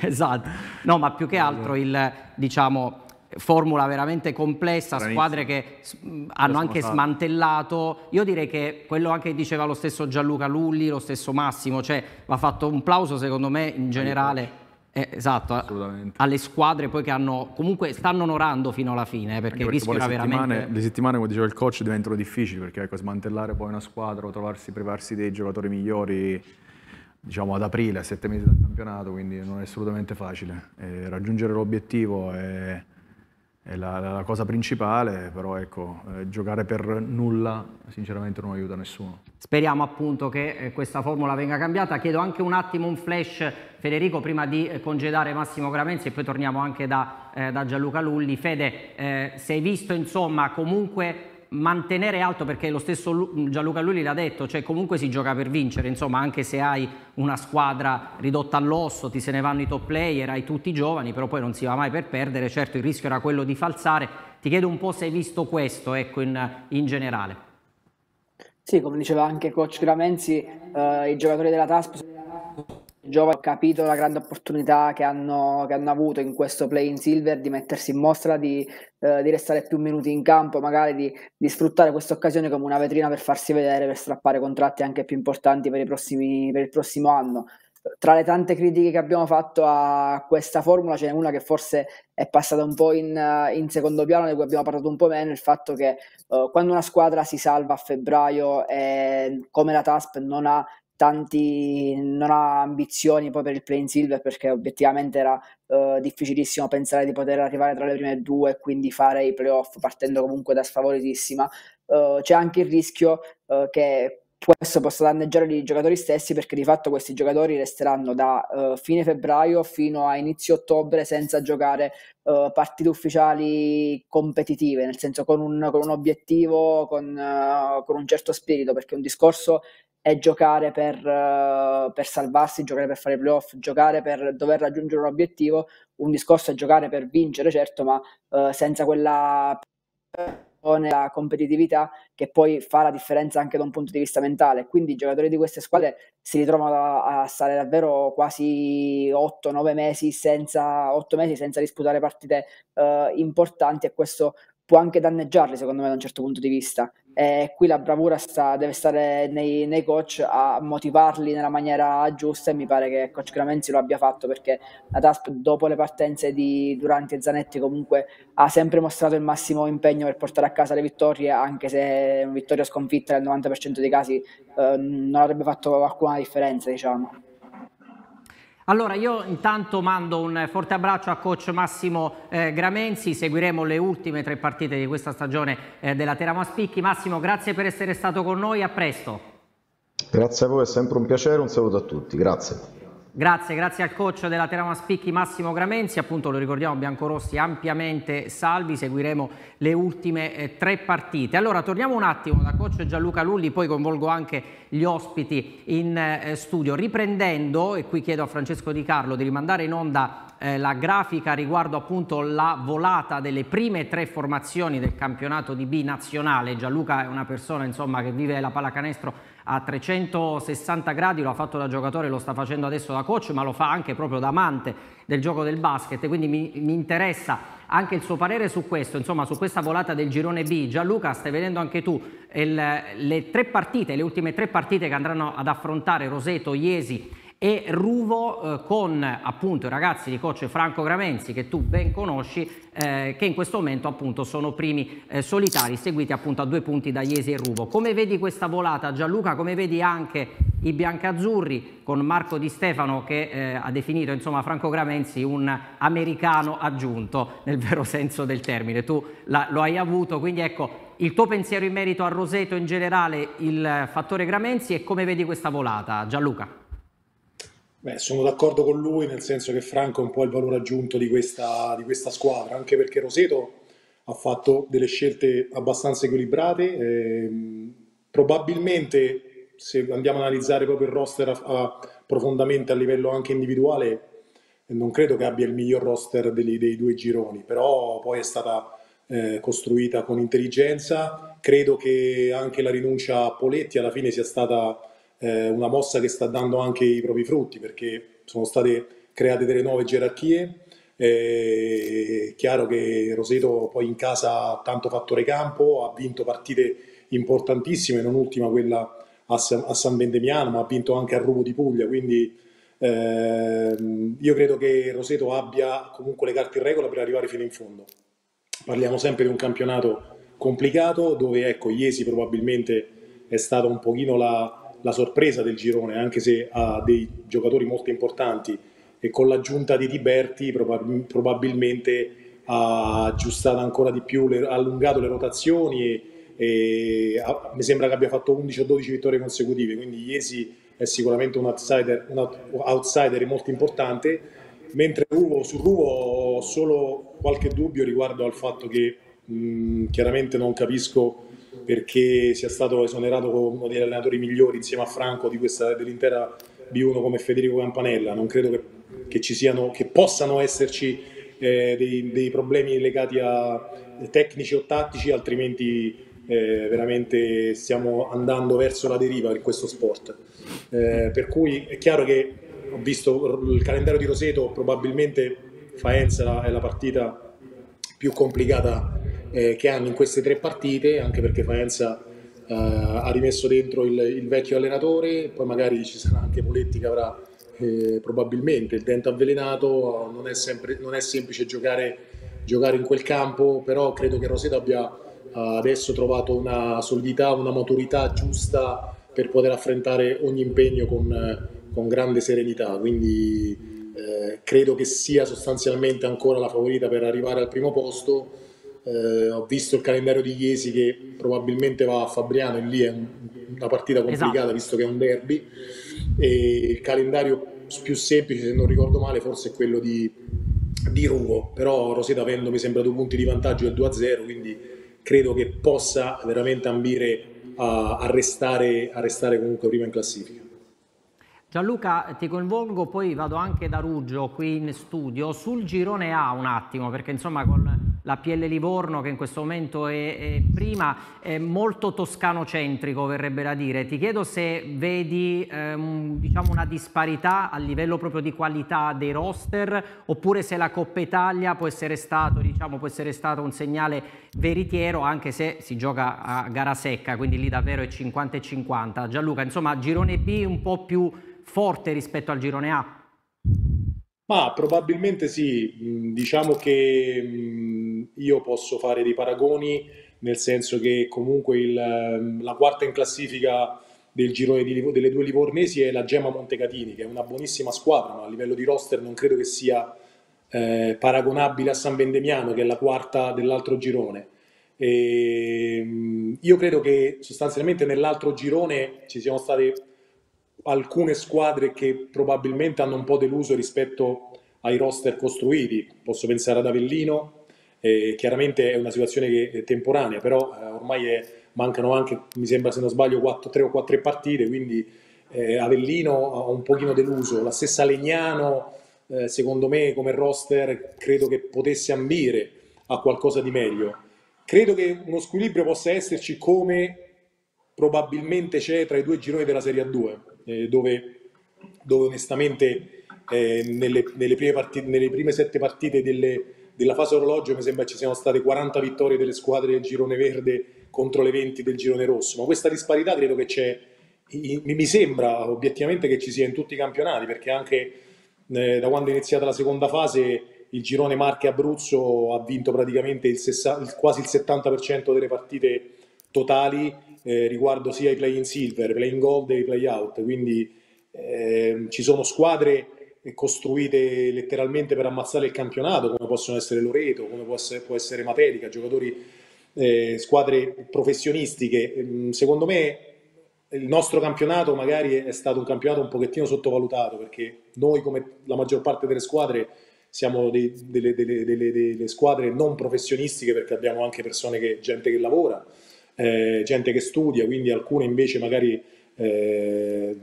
esatto, no ma più che esatto. altro il diciamo formula veramente complessa, Bravissimo. squadre che hanno Questo anche smantellato. Io direi che quello anche diceva lo stesso Gianluca Lulli, lo stesso Massimo, cioè va fatto un plauso secondo me in generale. Eh, esatto, alle squadre poi che hanno comunque stanno onorando fino alla fine eh, perché, perché rischiano le veramente. Le settimane, come diceva il coach, diventano difficili perché ecco, smantellare poi una squadra o trovarsi privarsi dei giocatori migliori diciamo ad aprile, a sette mesi dal campionato, quindi non è assolutamente facile. Eh, raggiungere l'obiettivo è la, la, cosa principale, però ecco, eh, giocare per nulla sinceramente non aiuta nessuno. Speriamo appunto che eh, questa formula venga cambiata. Chiedo anche un attimo un flash, Federico, prima di eh, congedare Massimo Gramenzi e poi torniamo anche da, eh, da Gianluca Lulli. Fede, eh, sei visto insomma comunque mantenere alto, perché lo stesso Gianluca Lulli l'ha detto, cioè comunque si gioca per vincere, insomma anche se hai una squadra ridotta all'osso, ti se ne vanno i top player, hai tutti i giovani, però poi non si va mai per perdere, certo il rischio era quello di falsare, ti chiedo un po' se hai visto questo ecco, in, in generale. Sì, come diceva anche coach Gramenzi, eh, i giocatori della TASP giovani hanno capito la grande opportunità che hanno, che hanno, avuto in questo play in silver di mettersi in mostra, di, eh, di restare più minuti in campo, magari di, di sfruttare questa occasione come una vetrina per farsi vedere, per strappare contratti anche più importanti per, prossimi, per il prossimo anno. Tra le tante critiche che abbiamo fatto a questa formula ce n'è una che forse è passata un po' in, eh, in secondo piano, di cui abbiamo parlato un po' meno, il fatto che eh, quando una squadra si salva a febbraio e eh, come la TASP non ha tanti non ha ambizioni poi per il play in silver perché obiettivamente era eh, difficilissimo pensare di poter arrivare tra le prime due e quindi fare i playoff partendo comunque da sfavoritissima eh, c'è anche il rischio eh, che questo possa danneggiare i giocatori stessi perché di fatto questi giocatori resteranno da uh, fine febbraio fino a inizio ottobre senza giocare uh, partite ufficiali competitive, nel senso con un, con un obiettivo, con, uh, con, un certo spirito, perché un discorso è giocare per, per salvarsi, giocare per fare playoff, giocare per dover raggiungere un obiettivo, un discorso è giocare per vincere, certo, ma senza quella nella competitività che poi fa la differenza anche da un punto di vista mentale. Quindi i giocatori di queste squadre si ritrovano a, stare davvero quasi 8-9 mesi senza, 8 mesi senza disputare partite eh, importanti e questo può anche danneggiarli secondo me da un certo punto di vista. Eh, qui la bravura sta, deve stare nei, nei, coach a motivarli nella maniera giusta e mi pare che coach Cramenzi lo abbia fatto perché la TASP dopo le partenze di Durante e Zanetti comunque ha sempre mostrato il massimo impegno per portare a casa le vittorie anche se una vittoria sconfitta nel 90% dei casi eh, non avrebbe fatto alcuna differenza diciamo. Allora io intanto mando un forte abbraccio a coach Massimo eh, Gramenzi, seguiremo le ultime tre partite di questa stagione eh, della Teramo Spicchi. Massimo grazie per essere stato con noi, a presto. Grazie a voi, è sempre un piacere, un saluto a tutti, grazie. Grazie, grazie al coach della Terama Spicchi Massimo Gramenzi, appunto lo ricordiamo biancorossi ampiamente salvi, seguiremo le ultime eh, tre partite. Allora torniamo un attimo da coach Gianluca Lulli, poi coinvolgo anche gli ospiti in eh, studio, riprendendo, e qui chiedo a Francesco Di Carlo di rimandare in onda eh, la grafica riguardo appunto la volata delle prime tre formazioni del campionato di B nazionale. Gianluca è una persona insomma, che vive la pallacanestro a 360 gradi, lo ha fatto da giocatore, lo sta facendo adesso da coach, ma lo fa anche proprio da amante del gioco del basket, quindi mi, mi interessa anche il suo parere su questo, insomma su questa volata del girone B. Gianluca, stai vedendo anche tu il, le tre partite, le ultime tre partite che andranno ad affrontare Roseto, Iesi e Ruvo eh, con appunto i ragazzi di coach Franco Gramenzi che tu ben conosci eh, che in questo momento appunto sono primi eh, solitari seguiti appunto a due punti da Iesi e Ruvo. Come vedi questa volata Gianluca? Come vedi anche i biancazzurri con Marco Di Stefano che eh, ha definito insomma Franco Gramenzi un americano aggiunto nel vero senso del termine. Tu la, lo hai avuto quindi ecco il tuo pensiero in merito a Roseto in generale, il fattore Gramenzi e come vedi questa volata Gianluca? Beh, sono d'accordo con lui, nel senso che Franco è un po' il valore aggiunto di questa, di questa squadra, anche perché Roseto ha fatto delle scelte abbastanza equilibrate. Ehm, probabilmente, se andiamo ad analizzare proprio il roster a, a, profondamente a livello anche individuale, non credo che abbia il miglior roster degli, dei due gironi, però poi è stata eh, costruita con intelligenza. Credo che anche la rinuncia a Poletti alla fine sia stata eh, una mossa che sta dando anche i propri frutti perché sono state create delle nuove gerarchie. Eh, è chiaro che Roseto poi in casa ha tanto fattore campo, ha vinto partite importantissime, non ultima quella a San, a Vendemiano, ma ha vinto anche a Rumo di Puglia, quindi eh, io credo che Roseto abbia comunque le carte in regola per arrivare fino in fondo. Parliamo sempre di un campionato complicato dove ecco Iesi probabilmente è stata un pochino la, la sorpresa del girone, anche se ha dei giocatori molto importanti e con l'aggiunta di Tiberti probab- probabilmente ha aggiustato ancora di più, le, ha allungato le rotazioni e, e ha, mi sembra che abbia fatto 11 o 12 vittorie consecutive, quindi Iesi è sicuramente un outsider, un outsider molto importante, mentre Ruvo, su Ruvo ho solo qualche dubbio riguardo al fatto che mh, chiaramente non capisco perché sia stato esonerato come uno degli allenatori migliori insieme a Franco dell'intera B1 come Federico Campanella. Non credo che, che, siano, che possano esserci eh, dei, dei, problemi legati a tecnici o tattici, altrimenti eh, veramente stiamo andando verso la deriva in questo sport. Eh, per cui è chiaro che ho visto il calendario di Roseto, probabilmente Faenza è la partita più complicata eh, che hanno in queste tre partite, anche perché Faenza eh, ha rimesso dentro il, il, vecchio allenatore, poi magari ci sarà anche Poletti che avrà eh, probabilmente il dente avvelenato, non è, sempre, non è semplice giocare, giocare, in quel campo, però credo che Roseto abbia eh, adesso trovato una solidità, una maturità giusta per poter affrontare ogni impegno con, con grande serenità, quindi eh, credo che sia sostanzialmente ancora la favorita per arrivare al primo posto eh, ho visto il calendario di Iesi che probabilmente va a Fabriano e lì è un, una partita esatto. complicata esatto. visto che è un derby. E il calendario più semplice, se non ricordo male, forse è quello di, di Ruvo, però Roseta avendo mi sembra due punti di vantaggio del 2-0, quindi credo che possa veramente ambire a, a, restare, a restare comunque prima in classifica. Gianluca, ti coinvolgo, poi vado anche da Ruggio qui in studio sul girone A un attimo, perché insomma con la PL Livorno che in questo momento è, è prima, è molto toscano-centrico verrebbe da dire. Ti chiedo se vedi ehm, diciamo una disparità a livello proprio di qualità dei roster oppure se la Coppa Italia può essere stato, diciamo, può essere stato un segnale veritiero anche se si gioca a gara secca, quindi lì davvero è 50 50. Gianluca, insomma, girone B un po' più forte rispetto al girone A? Ma probabilmente sì, diciamo che io posso fare dei paragoni, nel senso che comunque il, la quarta in classifica del girone di, delle due Livornesi è la Gemma Montecatini, che è una buonissima squadra, ma a livello di roster non credo che sia eh, paragonabile a San Vendemiano, che è la quarta dell'altro girone. E, ehm, io credo che sostanzialmente nell'altro girone ci siano state alcune squadre che probabilmente hanno un po' deluso rispetto ai roster costruiti. Posso pensare ad Avellino, eh, chiaramente è una situazione che è temporanea, però eh, ormai è, mancano anche, mi sembra se non sbaglio, 4, 3 o 4 partite, quindi eh, Avellino ha un pochino deluso, la stessa Legnano eh, secondo me come roster credo che potesse ambire a qualcosa di meglio. Credo che uno squilibrio possa esserci come probabilmente c'è tra i due gironi della Serie A2, eh, dove, dove, onestamente eh, nelle, nelle, prime partite, nelle prime sette partite delle della fase orologio mi sembra ci siano state 40 vittorie delle squadre del girone verde contro le 20 del girone rosso, ma questa disparità credo che c'è, mi sembra obiettivamente che ci sia in tutti i campionati, perché anche eh, da quando è iniziata la seconda fase il girone Marche-Abruzzo ha vinto praticamente il 60, quasi il 70% delle partite totali eh, riguardo sia i play in silver, play in gold e i play out, quindi eh, ci sono squadre costruite letteralmente per ammazzare il campionato, come possono essere Loreto, come può essere, può essere Matelica, giocatori, eh, squadre professionistiche. Mm, secondo me il nostro campionato magari è stato un campionato un pochettino sottovalutato perché noi, come la maggior parte delle squadre, siamo dei, delle, delle, delle, delle, squadre non professionistiche perché abbiamo anche persone che, gente che lavora, eh, gente che studia, quindi alcune invece magari... Eh,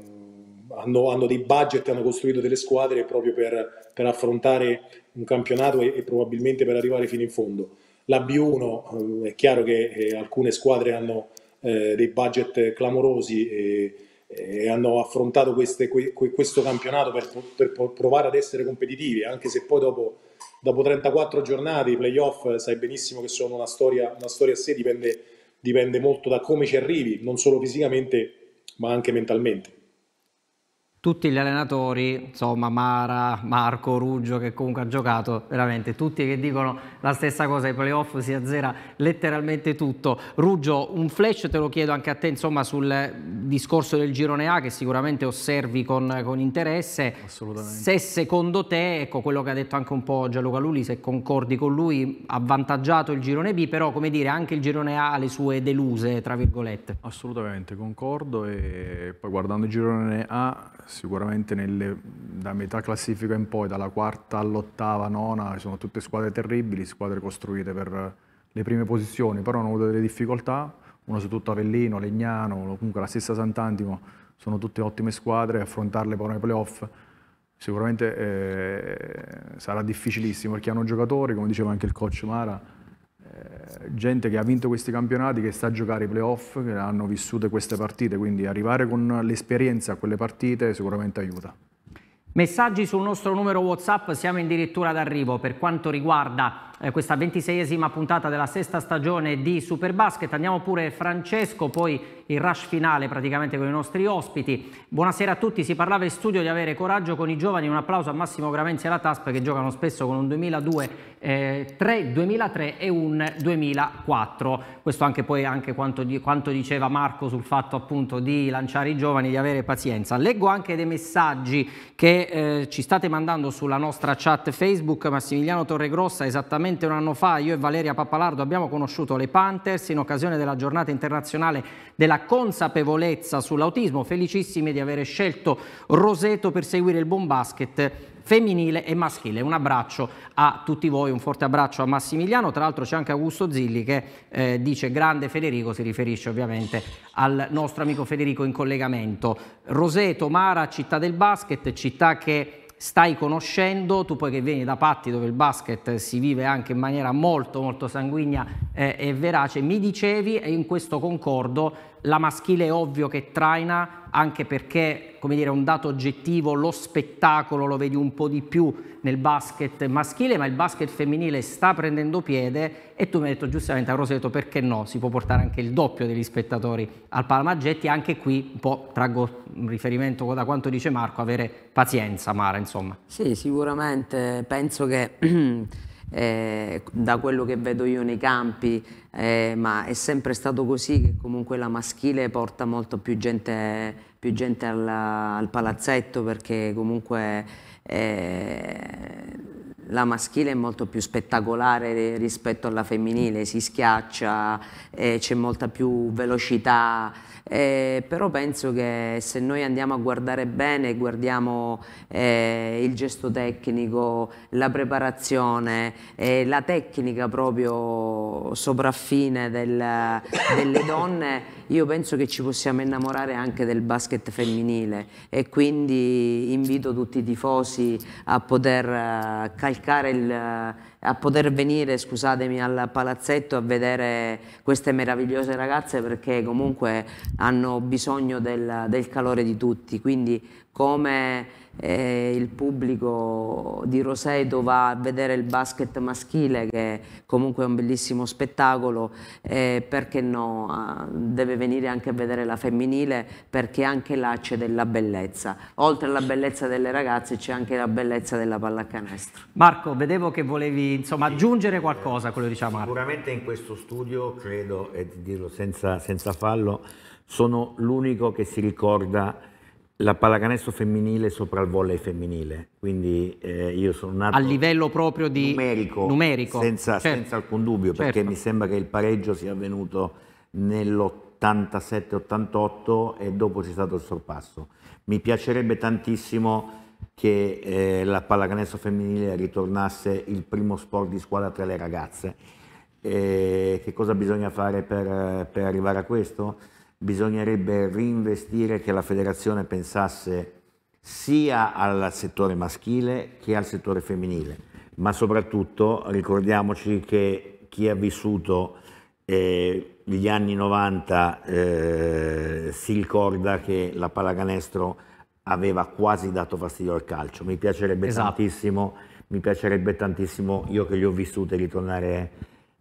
hanno, hanno, dei budget, hanno costruito delle squadre proprio per, per affrontare un campionato e, e, probabilmente per arrivare fino in fondo. La B1 eh, è chiaro che eh, alcune squadre hanno eh, dei budget clamorosi e, e hanno affrontato queste, que, questo campionato per, per, provare ad essere competitivi, anche se poi dopo, dopo 34 giornate i playoff eh, sai benissimo che sono una storia, una storia a sé, dipende, dipende molto da come ci arrivi, non solo fisicamente ma anche mentalmente tutti gli allenatori, insomma Mara, Marco, Ruggio che comunque ha giocato, veramente tutti che dicono la stessa cosa, i playoff si azzera letteralmente tutto. Ruggio, un flash te lo chiedo anche a te insomma sul discorso del girone A che sicuramente osservi con, con interesse. Assolutamente. Se secondo te, ecco quello che ha detto anche un po' Gianluca Lulli, se concordi con lui, avvantaggiato il girone B, però come dire anche il girone A ha le sue deluse, tra virgolette. Assolutamente, concordo e poi guardando il girone A sicuramente nelle, da metà classifica in poi, dalla quarta all'ottava, nona, sono tutte squadre terribili, squadre costruite per le prime posizioni, però hanno avuto delle difficoltà, una su tutto Avellino, Legnano, comunque la stessa Sant'Antimo, sono tutte ottime squadre, affrontarle poi nei playoff sicuramente eh, sarà difficilissimo perché hanno giocatori, come diceva anche il coach Mara, gente che ha vinto questi campionati, che sa giocare i playoff, che hanno vissuto queste partite, quindi arrivare con l'esperienza a quelle partite sicuramente aiuta. Messaggi sul nostro numero WhatsApp, siamo addirittura d'arrivo per quanto riguarda eh, questa ventiseiesima puntata della sesta stagione di Superbasket. Andiamo pure Francesco, poi il rush finale praticamente con i nostri ospiti. Buonasera a tutti, si parlava in studio di avere coraggio con i giovani, un applauso a Massimo Gravenzi e alla TASP che giocano spesso con un 2002, eh, 3, 2003 e un 2004. Questo anche poi anche quanto, di, quanto diceva Marco sul fatto appunto di lanciare i giovani, di avere pazienza. Leggo anche dei messaggi che eh, ci state mandando sulla nostra chat Facebook, Massimiliano Torregrossa esattamente esattamente un anno fa io e Valeria Pappalardo abbiamo conosciuto le Panthers in occasione della giornata internazionale della consapevolezza sull'autismo, felicissimi di avere scelto Roseto per seguire il buon basket femminile e maschile. Un abbraccio a tutti voi, un forte abbraccio a Massimiliano, tra l'altro c'è anche Augusto Zilli che eh, dice grande Federico, si riferisce ovviamente al nostro amico Federico in collegamento. Roseto, Mara, città del basket, città che stai conoscendo, tu poi che vieni da Patti dove il basket si vive anche in maniera molto molto sanguigna eh, e verace, mi dicevi e in questo concordo la maschile è ovvio che traina anche perché, come dire, è un dato oggettivo, lo spettacolo lo vedi un po' di più nel basket maschile, ma il basket femminile sta prendendo piede e tu mi hai detto giustamente a Roseto perché no, si può portare anche il doppio degli spettatori al Palmaggetti, anche qui un po' traggo un riferimento da quanto dice Marco, avere pazienza Mara, insomma. Sì, sicuramente penso che eh, da quello che vedo io nei campi, eh, ma è sempre stato così che comunque la maschile porta molto più gente, più gente alla, al palazzetto perché comunque eh, la maschile è molto più spettacolare rispetto alla femminile, si schiaccia, eh, c'è molta più velocità, eh, però penso che se noi andiamo a guardare bene, guardiamo eh, il gesto tecnico, la preparazione, eh, la tecnica proprio sopraffine del, delle donne, io penso che ci possiamo innamorare anche del basket femminile e quindi invito tutti i tifosi a poter eh, calcare il, eh, a poter venire, scusatemi, al palazzetto a vedere queste meravigliose ragazze perché comunque hanno bisogno del, del calore di tutti. Quindi come eh, il pubblico di Roseto va a vedere il basket maschile che comunque è un bellissimo spettacolo eh, perché no, deve venire anche a vedere la femminile perché anche là c'è della bellezza oltre alla bellezza delle ragazze c'è anche la bellezza della pallacanestro Marco, vedevo che volevi insomma, aggiungere qualcosa a quello che diciamo Sicuramente in questo studio, credo, e dirlo senza, senza fallo sono l'unico che si ricorda la pallacanestro femminile sopra il volley femminile, quindi eh, io sono nato... A livello proprio di... Numerico, numerico. Senza, certo. senza, alcun dubbio, certo. perché mi sembra che il pareggio sia avvenuto nell'87-88 e dopo c'è stato il sorpasso. Mi piacerebbe tantissimo che eh, la pallacanestro femminile ritornasse il primo sport di squadra tra le ragazze. Eh, che cosa bisogna fare per, per arrivare a questo? bisognerebbe reinvestire che la federazione pensasse sia al settore maschile che al settore femminile, ma soprattutto ricordiamoci che chi ha vissuto eh, gli anni 90 eh, si ricorda che la pallacanestro aveva quasi dato fastidio al calcio. Mi piacerebbe, esatto. tantissimo, mi piacerebbe tantissimo, io che li ho vissuti, ritornare,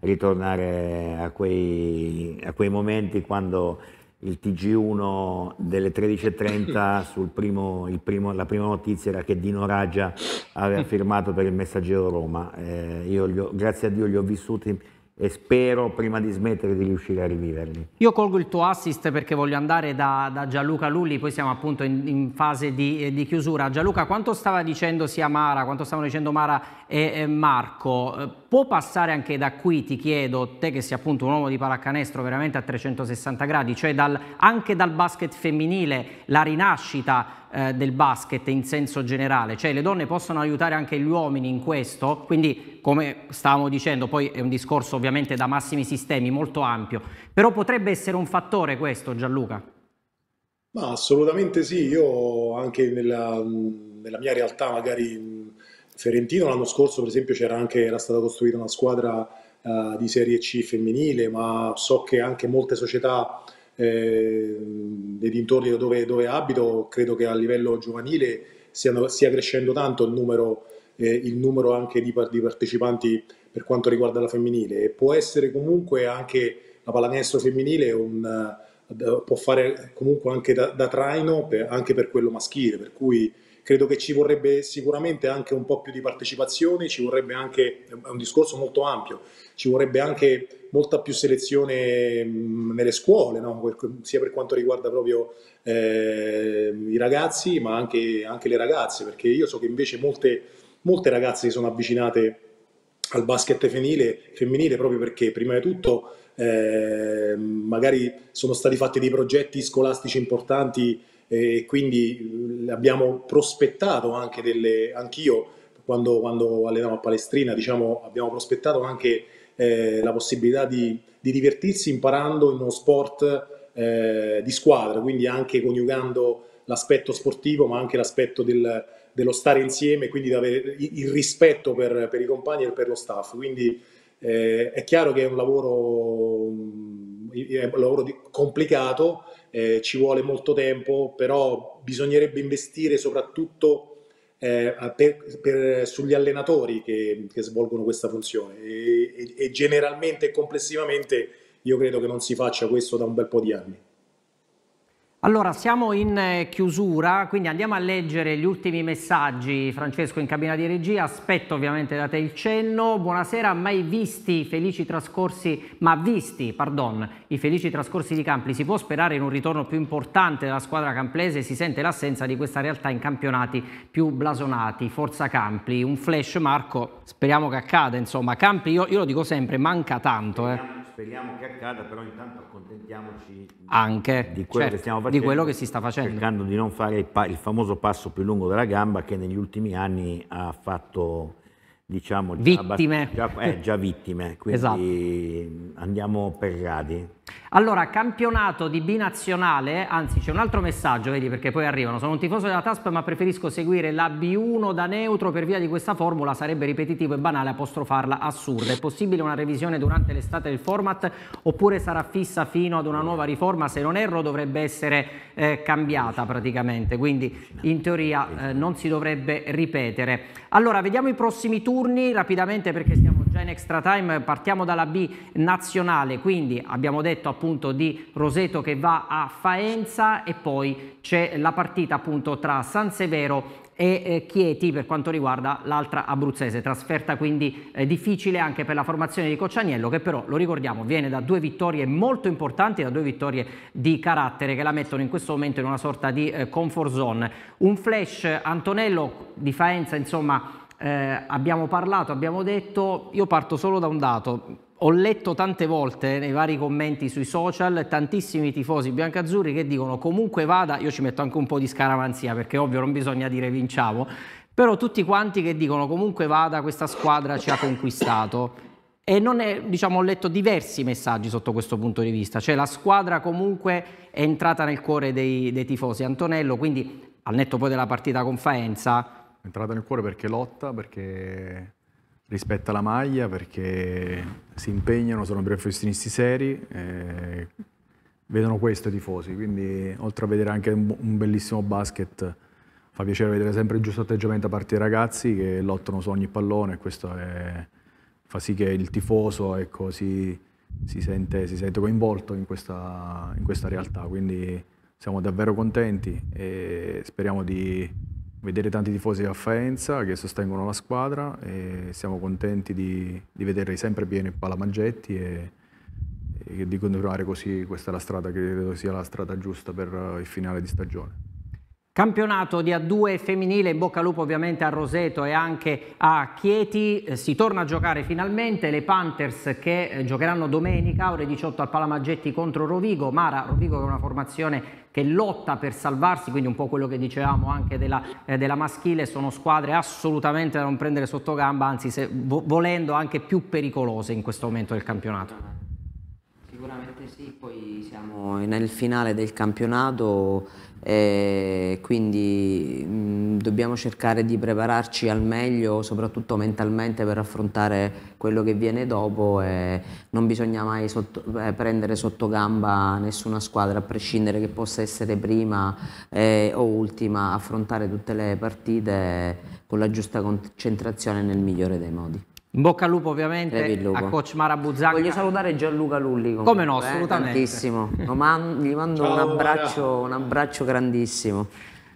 ritornare a, quei, a quei momenti quando il TG1 delle 13.30 sul primo, primo, la prima notizia era che Dino Raggia aveva mm. firmato per il messaggero Roma. Eh, io ho, grazie a Dio li ho vissuti e spero prima di smettere di riuscire a riviverli. Io colgo il tuo assist perché voglio andare da, da Gianluca Lulli, poi siamo appunto in, in fase di, eh, di, chiusura. Gianluca, quanto stava dicendo sia Mara, quanto stavano dicendo Mara e, e Marco, eh, può passare anche da qui, ti chiedo, te che sei appunto un uomo di pallacanestro veramente a 360 gradi, cioè dal, anche dal basket femminile, la rinascita eh, del basket in senso generale, cioè le donne possono aiutare anche gli uomini in questo, quindi come stavamo dicendo, poi è un discorso ovviamente da massimi sistemi molto ampio, però potrebbe essere un fattore questo Gianluca? Ma assolutamente sì, io anche nella, nella mia realtà magari in Ferentino l'anno scorso per esempio c'era anche, era stata costruita una squadra uh, di serie C femminile, ma so che anche molte società eh, nei dintorni dove, dove, abito, credo che a livello giovanile siano, stia crescendo tanto il numero, eh, il numero anche di, di, partecipanti per quanto riguarda la femminile e può essere comunque anche la pallanestro femminile un, può fare comunque anche da, da traino per, anche per quello maschile, per cui credo che ci vorrebbe sicuramente anche un po' più di partecipazione, ci vorrebbe anche, è un discorso molto ampio, ci vorrebbe anche molta più selezione mm, nelle scuole, no? sia per quanto riguarda proprio eh, i ragazzi, ma anche, anche, le ragazze, perché io so che invece molte, molte ragazze si sono avvicinate al basket femminile, femminile proprio perché prima di tutto eh, magari sono stati fatti dei progetti scolastici importanti eh, e quindi mm, abbiamo prospettato anche delle, anch'io quando, quando allenavo a palestrina, diciamo, abbiamo prospettato anche eh, la possibilità di, di, divertirsi imparando in uno sport eh, di squadra, quindi anche coniugando l'aspetto sportivo ma anche l'aspetto del, dello stare insieme, quindi di avere il rispetto per, per, i compagni e per lo staff. Quindi eh, è chiaro che è un lavoro, mm, è un lavoro di, complicato, eh, ci vuole molto tempo, però bisognerebbe investire soprattutto eh, per, per, sugli allenatori che, che, svolgono questa funzione e, e, e generalmente e complessivamente io credo che non si faccia questo da un bel po' di anni. Allora, siamo in eh, chiusura, quindi andiamo a leggere gli ultimi messaggi. Francesco in cabina di regia, aspetto ovviamente da te il cenno. Buonasera, mai visti felici trascorsi, ma visti, pardon, i felici trascorsi di Campli, si può sperare in un ritorno più importante della squadra camplese? Si sente l'assenza di questa realtà in campionati più blasonati. Forza Campli, un flash Marco, speriamo che accada, insomma. Campli, io, io lo dico sempre, manca tanto, eh. Speriamo, speriamo che accada, però intanto accontentiamoci Anche, di quello certo. che stiamo facendo di quello che si sta facendo. Cercando di non fare il, pa il famoso passo più lungo della gamba che negli ultimi anni ha fatto diciamo, vittime. Già, già, eh, già vittime, quindi esatto. andiamo per gradi. Allora, campionato di binazionale, anzi c'è un altro messaggio, vedi perché poi arrivano, sono un tifoso della TASP ma preferisco seguire la B1 da neutro per via di questa formula, sarebbe ripetitivo e banale apostrofarla assurda. È possibile una revisione durante l'estate del format oppure sarà fissa fino ad una nuova riforma? Se non erro dovrebbe essere eh, cambiata praticamente, quindi in teoria eh, non si dovrebbe ripetere. Allora, vediamo i prossimi turni rapidamente perché siamo già in extra time, partiamo dalla B nazionale, quindi abbiamo detto detto appunto di Roseto che va a Faenza e poi c'è la partita appunto tra San Severo e eh, Chieti per quanto riguarda l'altra abruzzese, trasferta quindi eh, difficile anche per la formazione di Coccianiello che però, lo ricordiamo, viene da due vittorie molto importanti, da due vittorie di carattere che la mettono in questo momento in una sorta di eh, comfort zone. Un flash Antonello di Faenza, insomma, eh, abbiamo parlato, abbiamo detto, io parto solo da un dato, ho letto tante volte nei vari commenti sui social tantissimi tifosi biancazzurri che dicono comunque vada, io ci metto anche un po' di scaramanzia perché ovvio non bisogna dire vinciamo, però tutti quanti che dicono comunque vada questa squadra ci ha conquistato. E non è, diciamo, ho letto diversi messaggi sotto questo punto di vista, cioè la squadra comunque è entrata nel cuore dei, dei tifosi. Antonello, quindi al netto poi della partita con Faenza... È entrata nel cuore perché lotta, perché rispetta la maglia perché si impegnano, sono professionisti seri, eh, vedono questo i tifosi, quindi oltre a vedere anche un, un bellissimo basket fa piacere vedere sempre il giusto atteggiamento da parte dei ragazzi che lottano su ogni pallone e questo è, fa sì che il tifoso ecco, si, si, sente, si, sente, coinvolto in questa, in questa realtà, quindi siamo davvero contenti e speriamo di vedere tanti tifosi a Faenza che sostengono la squadra e siamo contenti di, di vedere sempre pieni il Palamaggetti e, e di continuare così. Questa è la strada che credo sia la strada giusta per il finale di stagione. Campionato di A2 femminile, in bocca al lupo ovviamente a Roseto e anche a Chieti, eh, si torna a giocare finalmente, le Panthers che eh, giocheranno domenica ore 18 al Palamaggetti contro Rovigo, Mara Rovigo è una formazione che lotta per salvarsi, quindi un po' quello che dicevamo anche della, eh, della maschile, sono squadre assolutamente da non prendere sotto gamba, anzi se, vo volendo anche più pericolose in questo momento del campionato. Sicuramente sì, poi siamo nel finale del campionato e quindi mh, mm, dobbiamo cercare di prepararci al meglio, soprattutto mentalmente, per affrontare quello che viene dopo e non bisogna mai sotto, eh, prendere sotto gamba nessuna squadra, a prescindere che possa essere prima eh, o ultima, affrontare tutte le partite con la giusta concentrazione nel migliore dei modi. In bocca al lupo ovviamente lupo. a coach Mara Buzzanca. Voglio salutare Gianluca Lulli. Comunque, come no, eh, assolutamente. Eh, tantissimo. gli mando Ciao, un, abbraccio, un abbraccio grandissimo.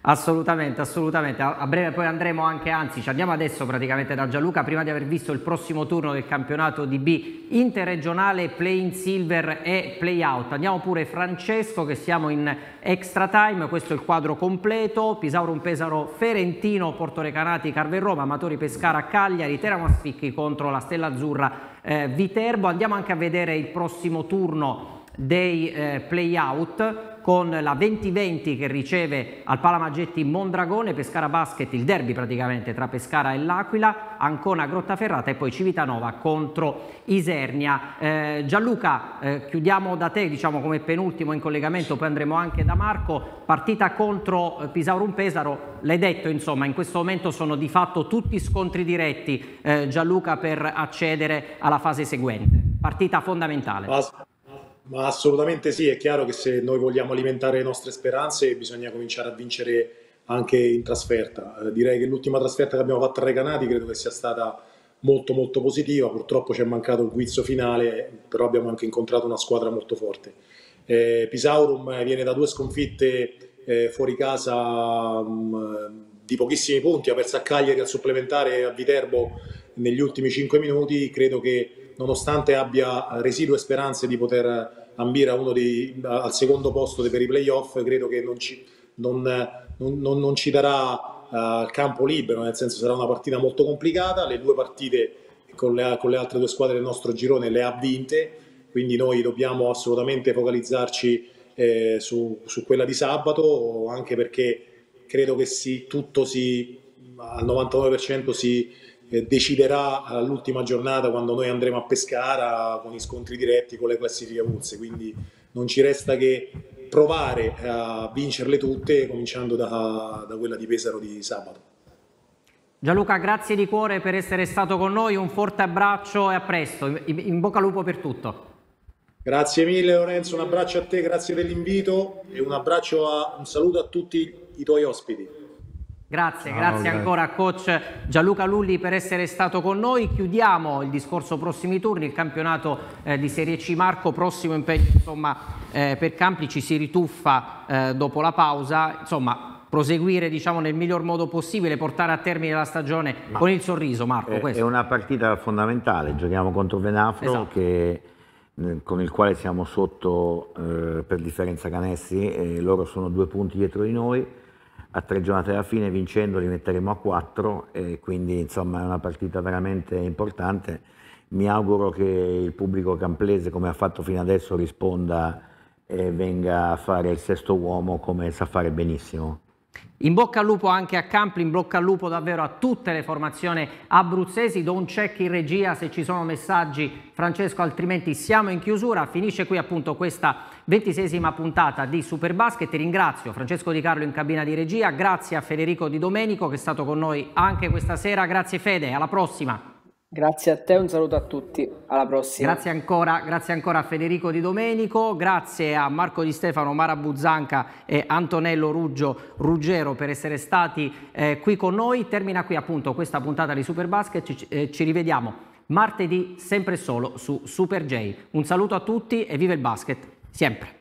Assolutamente, assolutamente. A, breve poi andremo anche, anzi ci andiamo adesso praticamente da Gianluca prima di aver visto il prossimo turno del campionato di B interregionale play in silver e play out. Andiamo pure Francesco che siamo in extra time, questo è il quadro completo, Pisaurum Pesaro Ferentino, Portorecanati Carver Roma, Amatori Pescara Cagliari, Teramo Spicchi contro la Stella Azzurra eh, Viterbo. Andiamo anche a vedere il prossimo turno dei eh, play out con la 20-20 che riceve al Palamaggetti Mondragone, Pescara Basket, il derby praticamente tra Pescara e L'Aquila, Ancona Grottaferrata e poi Civitanova contro Isernia. Eh, Gianluca, eh, chiudiamo da te diciamo come penultimo in collegamento, poi andremo anche da Marco, partita contro eh, Pisaurum Pesaro, l'hai detto insomma, in questo momento sono di fatto tutti scontri diretti eh, Gianluca per accedere alla fase seguente, partita fondamentale. Basta. Ma assolutamente sì, è chiaro che se noi vogliamo alimentare le nostre speranze bisogna cominciare a vincere anche in trasferta. Eh, direi che l'ultima trasferta che abbiamo fatto a Recanati credo che sia stata molto molto positiva, purtroppo ci è mancato il guizzo finale, però abbiamo anche incontrato una squadra molto forte. Eh, Pisaurum viene da due sconfitte eh, fuori casa mh, mm, di pochissimi punti, ha perso a Cagliari al supplementare a Viterbo negli ultimi cinque minuti, credo che nonostante abbia residue speranze di poter ambire dei, al secondo posto per i playoff, credo che non ci, non, non, non ci darà uh, campo libero, nel senso sarà una partita molto complicata, le due partite con le, con le altre due squadre del nostro girone le ha vinte, quindi noi dobbiamo assolutamente focalizzarci eh, su, su, quella di sabato, anche perché credo che si, tutto si, al 99% si, eh, deciderà all'ultima giornata quando noi andremo a Pescara con i scontri diretti con le classifiche avulse, quindi non ci resta che provare a vincerle tutte cominciando da, da quella di Pesaro di sabato. Gianluca, grazie di cuore per essere stato con noi, un forte abbraccio e a presto, in, in bocca al lupo per tutto. Grazie mille Lorenzo, un abbraccio a te, grazie dell'invito e un abbraccio a, un saluto a tutti i tuoi ospiti. Ah, grazie, no, grazie ancora a coach Gianluca Lulli per essere stato con noi. Chiudiamo il discorso prossimi turni, il campionato eh, di Serie C Marco, prossimo impegno insomma, eh, per Campi, ci si rituffa eh, dopo la pausa, insomma proseguire diciamo, nel miglior modo possibile, portare a termine la stagione Ma con il sorriso Marco. Questo. È, una partita fondamentale, giochiamo contro Venafro esatto. che, eh, con il quale siamo sotto eh, per differenza Canessi, loro sono due punti dietro di noi a tre giornate alla fine vincendo li metteremo a quattro e quindi insomma è una partita veramente importante. Mi auguro che il pubblico camplese come ha fatto fino adesso risponda e venga a fare il sesto uomo come sa fare benissimo. In bocca al lupo anche a Campli, in bocca al lupo davvero a tutte le formazioni abruzzesi, do un check in regia se ci sono messaggi Francesco, altrimenti siamo in chiusura, finisce qui appunto questa ventisesima puntata di Superbasket, ti ringrazio Francesco Di Carlo in cabina di regia, grazie a Federico Di Domenico che è stato con noi anche questa sera, grazie Fede, alla prossima! Grazie a te, un saluto a tutti, alla prossima. Grazie ancora, grazie ancora a Federico Di Domenico, grazie a Marco Di Stefano, Mara Buzzanca e Antonello Ruggio Ruggero per essere stati eh, qui con noi. Termina qui appunto questa puntata di Superbasket, ci, eh, ci rivediamo martedì sempre solo su Super J. Un saluto a tutti e vive il basket, sempre!